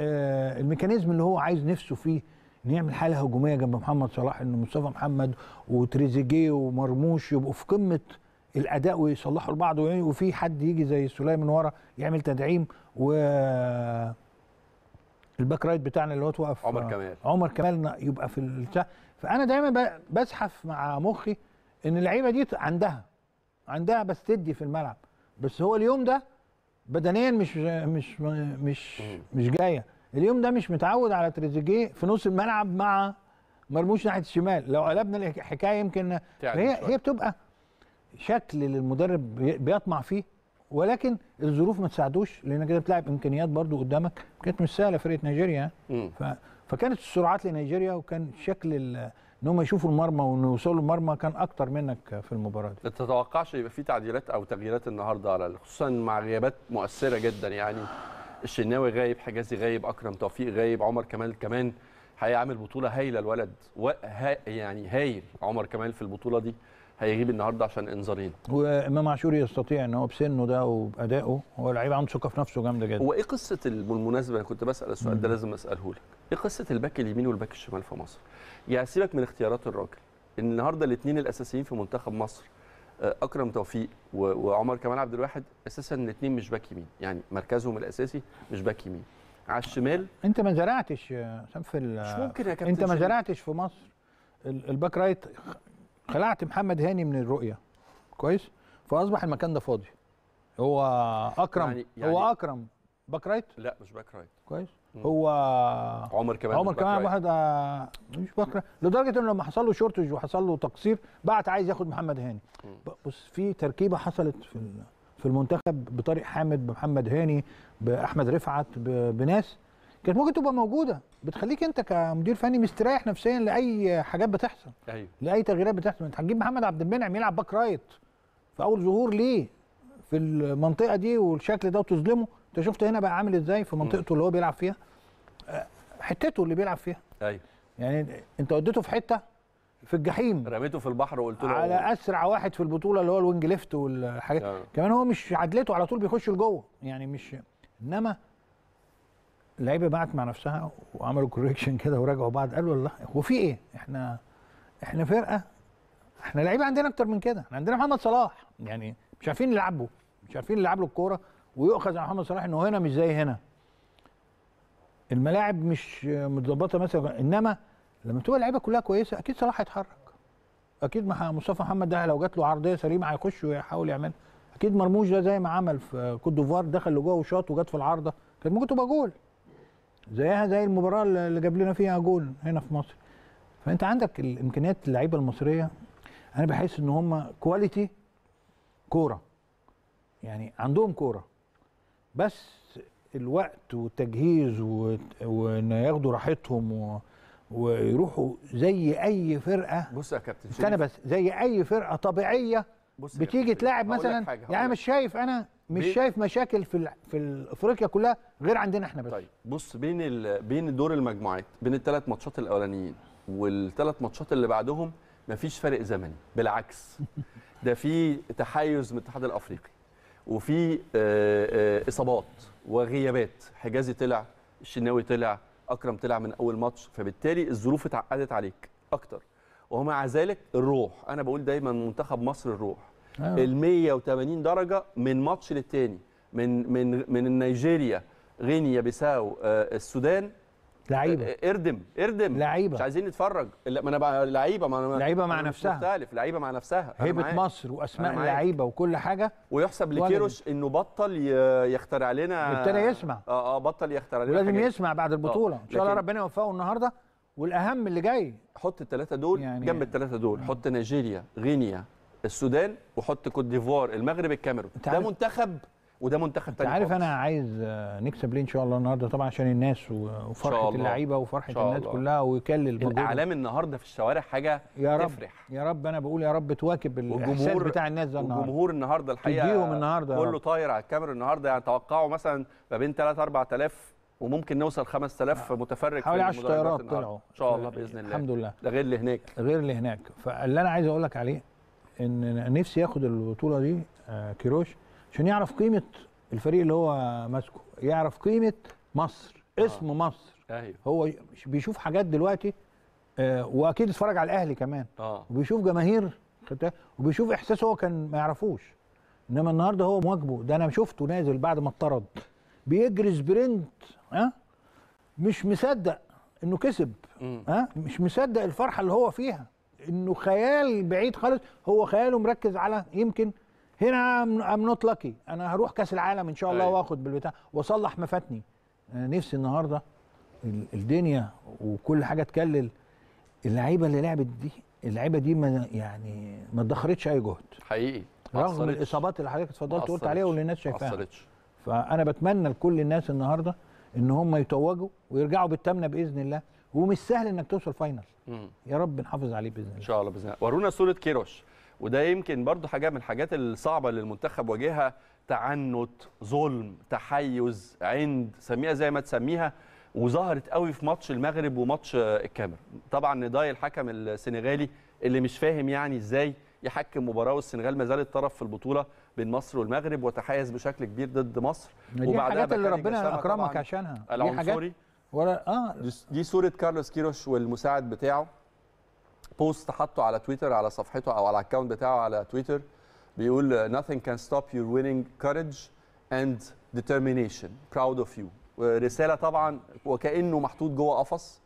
آه الميكانيزم اللي هو عايز نفسه فيه نعمل حاله هجوميه جنب محمد صلاح ان مصطفى محمد وتريزيجيه ومرموش يبقوا في قمه الاداء ويصلحوا لبعض وفي حد يجي زي سلاي من ورا يعمل تدعيم و الباك رايت بتاعنا اللي هو توقف عمر كمال عمر كمال يبقى في البتاع فانا دايما بزحف مع مخي ان اللعيبه دي عندها عندها بس تدي في الملعب بس هو اليوم ده بدنيا مش مش مش مش جايه اليوم ده مش متعود على تريزيجيه في نص الملعب مع مرموش ناحيه الشمال لو قلبنا الحكايه يمكن هي شوية. هي بتبقى شكل للمدرب بيطمع فيه ولكن الظروف ما تساعدوش لانك كده بتلعب امكانيات برضو قدامك كانت مش سهله فرقه نيجيريا ف... فكانت السرعات لنيجيريا وكان شكل ال... ان هم يشوفوا المرمى وان يوصلوا المرمى كان اكتر منك في المباراه دي. تتوقعش يبقى في تعديلات او تغييرات النهارده على خصوصا مع غيابات مؤثره جدا يعني الشناوي غايب حجازي غايب اكرم توفيق غايب عمر كمال كمان هيعمل بطوله هايله الولد يعني هايل عمر كمال في البطوله دي هيغيب النهارده عشان انذارين وامام عاشور يستطيع ان هو بسنه ده وبادائه هو لعيب عنده ثقه في نفسه جامده جدا هو ايه قصه بالمناسبه انا كنت بسال السؤال ده لازم اساله لك ايه قصه الباك اليمين والباك الشمال في مصر يعني سيبك من اختيارات الراجل النهارده الاثنين الاساسيين في منتخب مصر آه، اكرم توفيق وعمر كمال عبد الواحد اساسا الاثنين مش باك يمين يعني مركزهم الاساسي مش باك يمين على الشمال انت ما زرعتش في مش ممكن يا كابتن انت ما زرعتش في مصر الباك رايت خلعت محمد هاني من الرؤيه كويس فاصبح المكان ده فاضي هو اكرم يعني يعني هو اكرم باك رايت لا مش باك رايت كويس هو عمر كمان عمر كمان يعني. واحد آه، مش بكره لدرجه انه لما حصل له شورتج وحصل له تقصير بعت عايز ياخد محمد هاني بص في تركيبه حصلت في في المنتخب بطارق حامد بمحمد هاني باحمد رفعت بناس كانت ممكن تبقى موجوده بتخليك انت كمدير فني مستريح نفسيا لاي حاجات بتحصل أيوه. لاي تغييرات بتحصل انت هتجيب محمد عبد المنعم يلعب باك رايت في اول ظهور ليه في المنطقه دي والشكل ده وتظلمه انت شفت هنا بقى عامل ازاي في منطقته اللي هو بيلعب فيها آه، حتته اللي بيلعب فيها ايوه يعني انت وديته في حته في الجحيم رميته في البحر وقلت له على اسرع واحد في البطوله اللي هو الوينج ليفت والحاجات يعني. كمان هو مش عدلته على طول بيخش لجوه يعني مش انما اللعيبه بعت مع نفسها وعملوا كوريكشن كده وراجعوا بعض قالوا والله هو في ايه احنا احنا فرقه احنا لعيبه عندنا اكتر من كده احنا عندنا محمد صلاح يعني مش عارفين نلعبه مش عارفين نلعب له الكوره ويؤخذ على محمد صلاح انه هنا مش زي هنا الملاعب مش متظبطه مثلا انما لما تبقى اللعيبه كلها كويسه اكيد صلاح هيتحرك اكيد مصطفى محمد ده لو جات له عرضيه سليمه هيخش ويحاول يعمل اكيد مرموش ده زي ما عمل في كوت ديفوار دخل لجوه وشاط وجت في العارضه كانت ممكن تبقى جول زيها زي المباراه اللي جاب لنا فيها جول هنا في مصر فانت عندك الامكانيات اللعيبه المصريه انا بحس ان هم كواليتي كوره يعني عندهم كوره بس الوقت والتجهيز وان ياخدوا راحتهم و... ويروحوا زي اي فرقه بص يا كابتن استنى بس زي اي فرقه طبيعيه بص بتيجي تلاعب مثلا يعني مش شايف انا مش بي... شايف مشاكل في في افريقيا كلها غير عندنا احنا بس طيب بص بين ال... بين دور المجموعات بين الثلاث ماتشات الاولانيين والثلاث ماتشات اللي بعدهم مفيش فرق زمني بالعكس ده في تحيز من الاتحاد الافريقي وفي آه، آه، اصابات وغيابات حجازي طلع الشناوي طلع اكرم طلع من اول ماتش فبالتالي الظروف اتعقدت عليك اكتر ومع ذلك الروح انا بقول دايما منتخب مصر الروح أيوة. ال 180 درجه من ماتش للتاني من من من نيجيريا غينيا بيساو آه، السودان لعيبه اردم اردم لعيبه مش عايزين نتفرج ما انا لعيبه ما انا لعيبه مع نفسها مختلف لعيبه مع نفسها هيبه مصر واسماء لعيبه وكل حاجه ويحسب لكيروش انه بطل يخترع لنا ابتدى يسمع اه اه بطل يخترع لنا ولازم يسمع بعد البطوله آه، ان شاء الله ربنا يوفقه النهارده والاهم اللي جاي حط الثلاثه دول يعني جنب الثلاثه دول حط نيجيريا غينيا السودان وحط كوت ديفوار المغرب الكاميرون ده منتخب وده منتخب تاني عارف انا عايز آه، نكسب ليه ان شاء الله النهارده طبعا عشان الناس وفرحه اللعيبه وفرحه الناس الله. كلها ويكلل الاعلام النهارده في الشوارع حاجه يا رب تفرح يا رب انا بقول يا رب تواكب الاحساس بتاع الناس ده النهارده الجمهور النهارده الحقيقه تديهم النهارده كله طاير على الكاميرا النهارده يعني توقعوا مثلا ما بين 3 4000 وممكن نوصل 5000 آه، متفرج حوالي 10 طيارات طلعوا ان شاء الله آه، باذن الله الحمد لله ده غير اللي هناك غير اللي هناك فاللي انا عايز اقول لك عليه ان نفسي ياخد البطوله دي كيروش عشان يعرف قيمه الفريق اللي هو ماسكه يعرف قيمه مصر آه. اسم آه. مصر ايوه هو بيشوف حاجات دلوقتي آه واكيد اتفرج على الاهلي كمان آه. وبيشوف جماهير وبيشوف احساس هو كان ما يعرفوش انما النهارده هو مواجبه ده انا شفته نازل بعد ما اتطرد بيجري سبرنت ها أه؟ مش مصدق انه كسب ها أه؟ مش مصدق الفرحه اللي هو فيها انه خيال بعيد خالص هو خياله مركز على يمكن هنا ام نوت لاكي انا هروح كاس العالم ان شاء الله أيه. واخد بالبتاع واصلح ما فاتني انا نفسي النهارده الدنيا وكل حاجه تكلل اللعيبه اللي لعبت دي اللعيبه دي ما يعني ما ادخرتش اي جهد حقيقي رغم الاصابات اللي حضرتك اتفضلت وقلت عليها واللي الناس شايفاها فانا بتمنى لكل الناس النهارده ان هم يتوجوا ويرجعوا بالتامنه باذن الله ومش سهل انك توصل فاينل يا رب نحافظ عليه باذن الله ان شاء الله باذن الله ورونا صوره كيروش وده يمكن برضو حاجه من الحاجات الصعبه اللي المنتخب واجهها تعنت ظلم تحيز عند سميها زي ما تسميها وظهرت قوي في ماتش المغرب وماتش الكاميرون طبعا نداي الحكم السنغالي اللي مش فاهم يعني ازاي يحكم مباراه والسنغال ما زالت طرف في البطوله بين مصر والمغرب وتحيز بشكل كبير ضد مصر وبعدها الحاجات اللي ربنا اكرمك عشانها العنصري ولا اه دي صوره كارلوس كيروش والمساعد بتاعه بوست حطه على تويتر على صفحته او على الاكونت بتاعه على تويتر بيقول nothing can stop your winning courage and determination proud of you رساله طبعا وكانه محطوط جوه قفص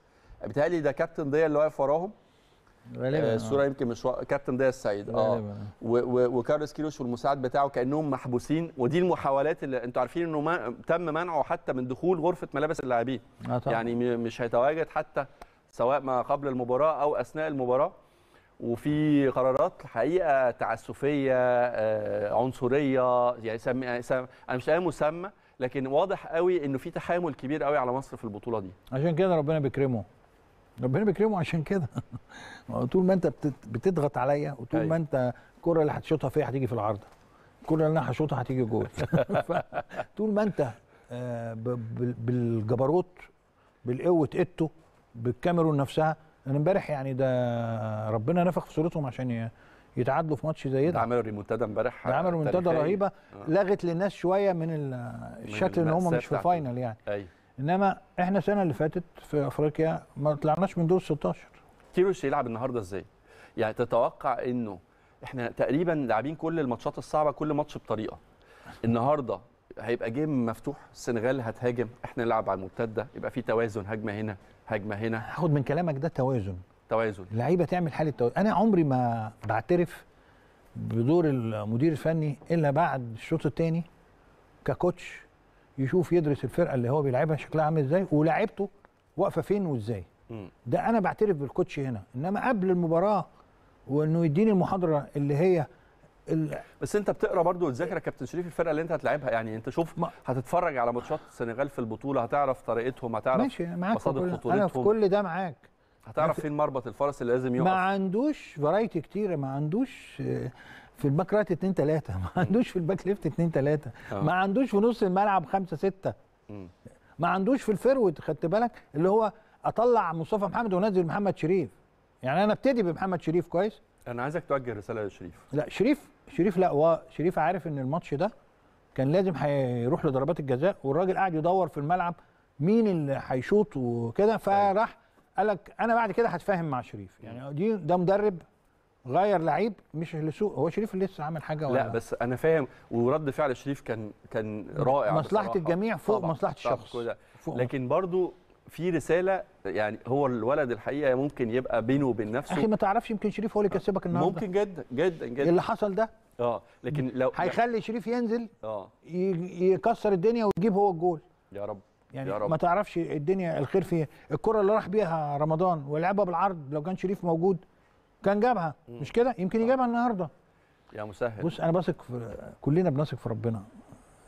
بيتهيألي ده كابتن ضيا اللي واقف وراهم غالبا آه، آه. الصوره يمكن مش و... كابتن ضيا السعيد آه. اه و... و... وكارلوس كيلوش والمساعد بتاعه كانهم محبوسين ودي المحاولات اللي انتوا عارفين انه ما... تم منعه حتى من دخول غرفه ملابس اللاعبين آه طبعا. يعني مش هيتواجد حتى سواء ما قبل المباراه او اثناء المباراه وفي قرارات حقيقه تعسفيه آه، عنصريه يعني سم... يعني سم... انا مش قايل مسمى لكن واضح قوي انه في تحامل كبير قوي على مصر في البطوله دي عشان كده ربنا بيكرمه ربنا بيكرمه عشان كده طول ما انت بتت... بتضغط عليا وطول ما أيوة. انت الكره اللي هتشوطها فيا هتيجي في العارضه الكره اللي انا هشوطها هتيجي جول طول ما انت آه، بالجبروت بالقوه قته بالكاميرون نفسها انا امبارح يعني ده ربنا نفخ في صورتهم عشان يتعادلوا في ماتش زي ده عملوا ريمونتادا امبارح ده عملوا ريمونتادا رهيبه آه. لغت للناس شويه من الشكل من ان هم مش في فاينل يعني أي. انما احنا السنه اللي فاتت في افريقيا ما طلعناش من دور 16 كيروش يلعب النهارده ازاي؟ يعني تتوقع انه احنا تقريبا لاعبين كل الماتشات الصعبه كل ماتش بطريقه النهارده هيبقى جيم مفتوح السنغال هتهاجم احنا نلعب على المرتده يبقى في توازن هجمه هنا هجمه هنا هاخد من كلامك ده توازن توازن لعيبه تعمل حاله توازن انا عمري ما بعترف بدور المدير الفني الا بعد الشوط الثاني ككوتش يشوف يدرس الفرقه اللي هو بيلعبها شكلها عامل ازاي ولاعيبته واقفه فين وازاي ده انا بعترف بالكوتش هنا انما قبل المباراه وانه يديني المحاضره اللي هي ال... بس انت بتقرا برضو وتذاكر يا كابتن شريف الفرقه اللي انت هتلاعبها يعني انت شوف ما... هتتفرج على ماتشات السنغال في البطوله هتعرف طريقتهم هتعرف ماشي معاك مصادر كل... انا في كل ده معاك هتعرف فين مربط الفرس اللي لازم يقف ما عندوش فرايتي كتيره ما عندوش آه، في الباك رايت 2 3 ما عندوش في الباك ليفت 2 3 آه. ما عندوش في نص الملعب 5 6 ما عندوش في الفروت خدت بالك اللي هو اطلع مصطفى محمد وانزل محمد شريف يعني انا ابتدي بمحمد شريف كويس انا عايزك توجه رساله لشريف لا شريف شريف لا هو شريف عارف ان الماتش ده كان لازم هيروح لضربات الجزاء والراجل قاعد يدور في الملعب مين اللي هيشوط وكده أيوه. فراح قال لك انا بعد كده هتفاهم مع شريف يعني أيوه. دي ده مدرب غير لعيب مش لسوء هو شريف لسه عامل حاجه ولا لا بس انا فاهم ورد فعل شريف كان كان رائع مصلحه الجميع فوق طبعًا مصلحه الشخص فوق لكن برضو في رساله يعني هو الولد الحقيقه ممكن يبقى بينه وبين نفسه اخي ما تعرفش يمكن شريف هو اللي كسبك النهارده ممكن جدا جدا جدا اللي حصل ده اه لكن لو هيخلي شريف ينزل اه يكسر الدنيا ويجيب هو الجول يا رب يعني يا رب. ما تعرفش الدنيا الخير فيها الكره اللي راح بيها رمضان ولعبها بالعرض لو كان شريف موجود كان جابها مش كده يمكن آه. يجيبها النهارده يا مسهل بص انا بثق كلنا بنثق في ربنا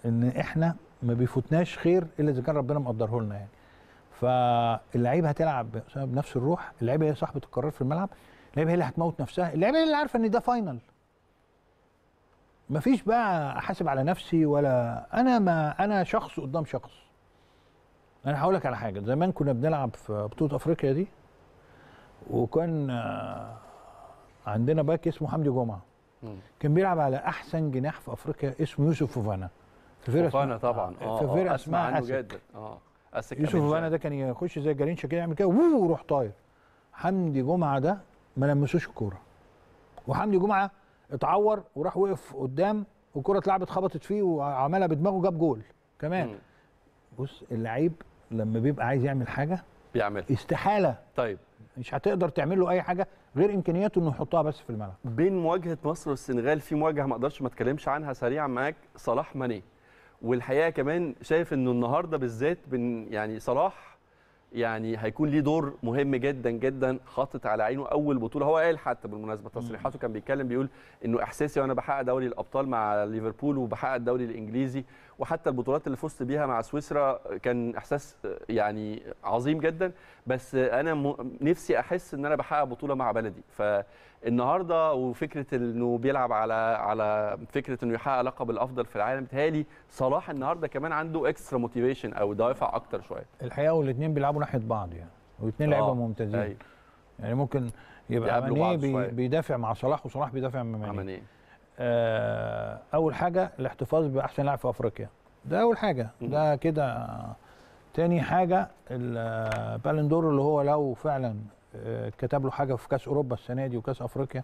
ان احنا ما بيفوتناش خير الا اذا كان ربنا مقدره لنا يعني فاللعيبه هتلعب بنفس الروح اللعيبه هي صاحبه القرار في الملعب اللعيبه هي اللي هتموت نفسها اللعيبه هي اللي عارفه ان ده فاينل مفيش بقى احاسب على نفسي ولا انا ما انا شخص قدام شخص انا هقول لك على حاجه زمان كنا بنلعب في بطوله افريقيا دي وكان آه، عندنا باك اسمه حمدي جمعه كان بيلعب على احسن جناح في افريقيا اسمه يوسف فوفانا في فوفانا طبعا اه في آه، فرقه اسمها اسمع عنه جدا اه يوسف فوفانا ده كان يخش زي جالينشا كده يعمل كده ويروح طاير حمدي جمعه ده ما لمسوش الكوره وحمدي جمعه اتعور وراح وقف قدام والكره اتلعبت خبطت فيه وعملها بدماغه جاب جول كمان بص اللعيب لما بيبقى عايز يعمل حاجه بيعمل استحاله طيب مش هتقدر تعمل له اي حاجه غير امكانياته انه يحطها بس في الملعب بين مواجهه مصر والسنغال في مواجهه ما اقدرش ما اتكلمش عنها سريعا معاك صلاح ماني والحقيقه كمان شايف انه النهارده بالذات يعني صلاح يعني هيكون ليه دور مهم جدا جدا حاطط على عينه اول بطوله هو قال حتى بالمناسبه تصريحاته كان بيتكلم بيقول انه احساسي وانا بحقق دوري الابطال مع ليفربول وبحقق الدوري الانجليزي وحتى البطولات اللي فزت بيها مع سويسرا كان احساس يعني عظيم جدا بس انا نفسي احس ان انا بحقق بطوله مع بلدي ف النهارده وفكره انه بيلعب على على فكره انه يحقق لقب الافضل في العالم بتهيألي صلاح النهارده كمان عنده اكسترا موتيفيشن او دوافع اكتر شويه الحقيقه والاثنين بيلعبوا ناحيه بعض يعني والاثنين لعيبه آه، ممتازين أي. يعني ممكن يبقى ماني بي بيدافع مع صلاح وصلاح بيدافع مع ماني آه اول حاجه الاحتفاظ باحسن لاعب في افريقيا ده اول حاجه ده كده تاني حاجه البالندور آه، اللي هو لو فعلا آه، كتب له حاجه في كاس اوروبا السنه دي وكاس افريقيا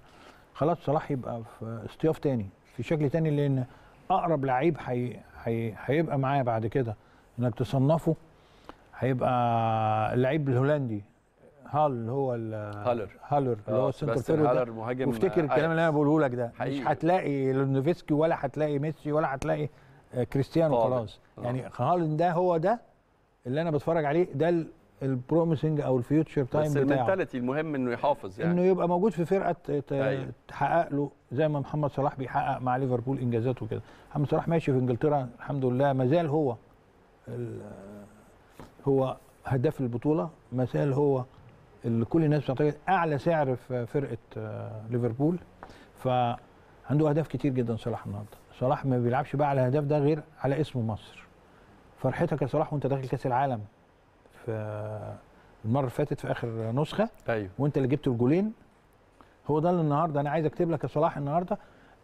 خلاص صلاح يبقى في اصطياف تاني في شكل تاني لان اقرب لعيب حي... حي... هيبقى معايا بعد كده انك تصنفه هيبقى اللعيب الهولندي هال اللي هو هالر هالر اللي هو آه، السنتر فيرود مهاجم وافتكر الكلام اللي انا بقوله لك ده حقيقي. مش هتلاقي لونوفيسكي ولا هتلاقي ميسي ولا هتلاقي آه، كريستيانو خلاص يعني هالاند ده هو ده اللي انا بتفرج عليه ده البروميسنج او الفيوتشر تايم بتاعه بس المنتاليتي المهم انه يحافظ يعني انه يبقى موجود في فرقه طيب. تحقق له زي ما محمد صلاح بيحقق مع ليفربول انجازات وكده محمد صلاح ماشي في انجلترا الحمد لله ما زال هو هو هداف البطوله ما زال هو اللي كل الناس بتعتقد اعلى سعر في فرقه آه، ليفربول فعنده اهداف كتير جدا صلاح النهارده صلاح ما بيلعبش بقى على الهدف ده غير على اسم مصر فرحتك يا صلاح وانت داخل كاس العالم في المره اللي فاتت في اخر نسخه ايوه وانت اللي جبت الجولين هو ده اللي النهارده انا عايز اكتب لك يا صلاح النهارده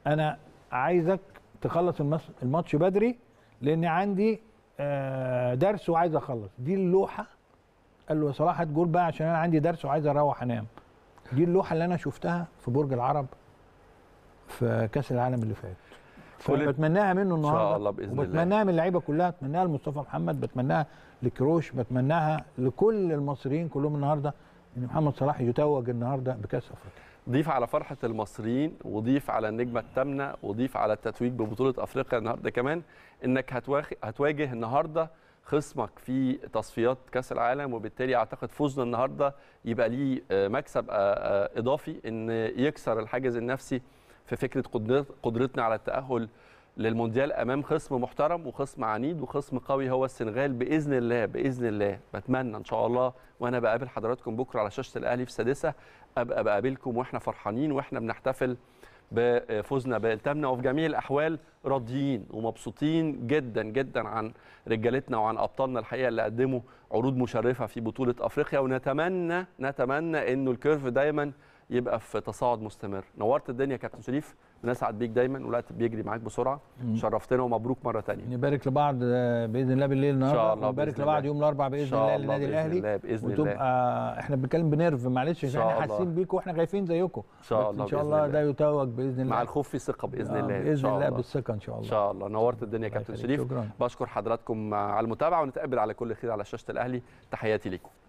انا عايزك تخلص الماتش بدري لان عندي آه، درس وعايز اخلص دي اللوحه قال له يا صلاح هات جول بقى عشان انا عندي درس وعايز اروح انام دي اللوحه اللي انا شفتها في برج العرب في كاس العالم اللي فات فبتمناها منه النهارده ان شاء الله باذن الله وبتمناها من اللعيبه كلها اتمناها لمصطفى محمد بتمناها لكروش بتمناها لكل المصريين كلهم النهارده ان محمد صلاح يتوج النهارده بكاس افريقيا. ضيف على فرحه المصريين وضيف على النجمه الثامنه وضيف على التتويج ببطوله افريقيا النهارده كمان انك هتواجه النهارده خصمك في تصفيات كاس العالم وبالتالي اعتقد فوزنا النهارده يبقى ليه آه، مكسب آه، آه، اضافي ان يكسر الحاجز النفسي في فكره قدرتنا على التاهل للمونديال امام خصم محترم وخصم عنيد وخصم قوي هو السنغال باذن الله باذن الله بتمنى ان شاء الله وانا بقابل حضراتكم بكره على شاشه الاهلي في السادسه ابقى بقابلكم واحنا فرحانين واحنا بنحتفل بفوزنا بالتامنا وفي جميع الاحوال راضيين ومبسوطين جدا جدا عن رجالتنا وعن ابطالنا الحقيقه اللي قدموا عروض مشرفه في بطوله افريقيا ونتمنى نتمنى انه الكيرف دايما يبقى في تصاعد مستمر نورت الدنيا يا كابتن شريف بنسعد بيك دايما والوقت بيجري معاك بسرعه شرفتنا ومبروك مره ثانيه نبارك يعني لبعض آه، باذن الله بالليل النهارده نبارك الله ونبارك لبعض يوم الاربعاء باذن الله للنادي الاهلي الله باذن وتبقى الله. احنا بنتكلم بنرف معلش عشان احنا حاسين بيكم واحنا خايفين زيكم ان شاء الله ان شاء الله ده يتوج باذن الله مع الخوف في ثقه باذن آه، الله باذن الله بالثقه ان شاء الله ان شاء الله نورت الدنيا يا كابتن شريف بشكر حضراتكم على المتابعه ونتقابل على كل خير على شاشه الاهلي تحياتي لكم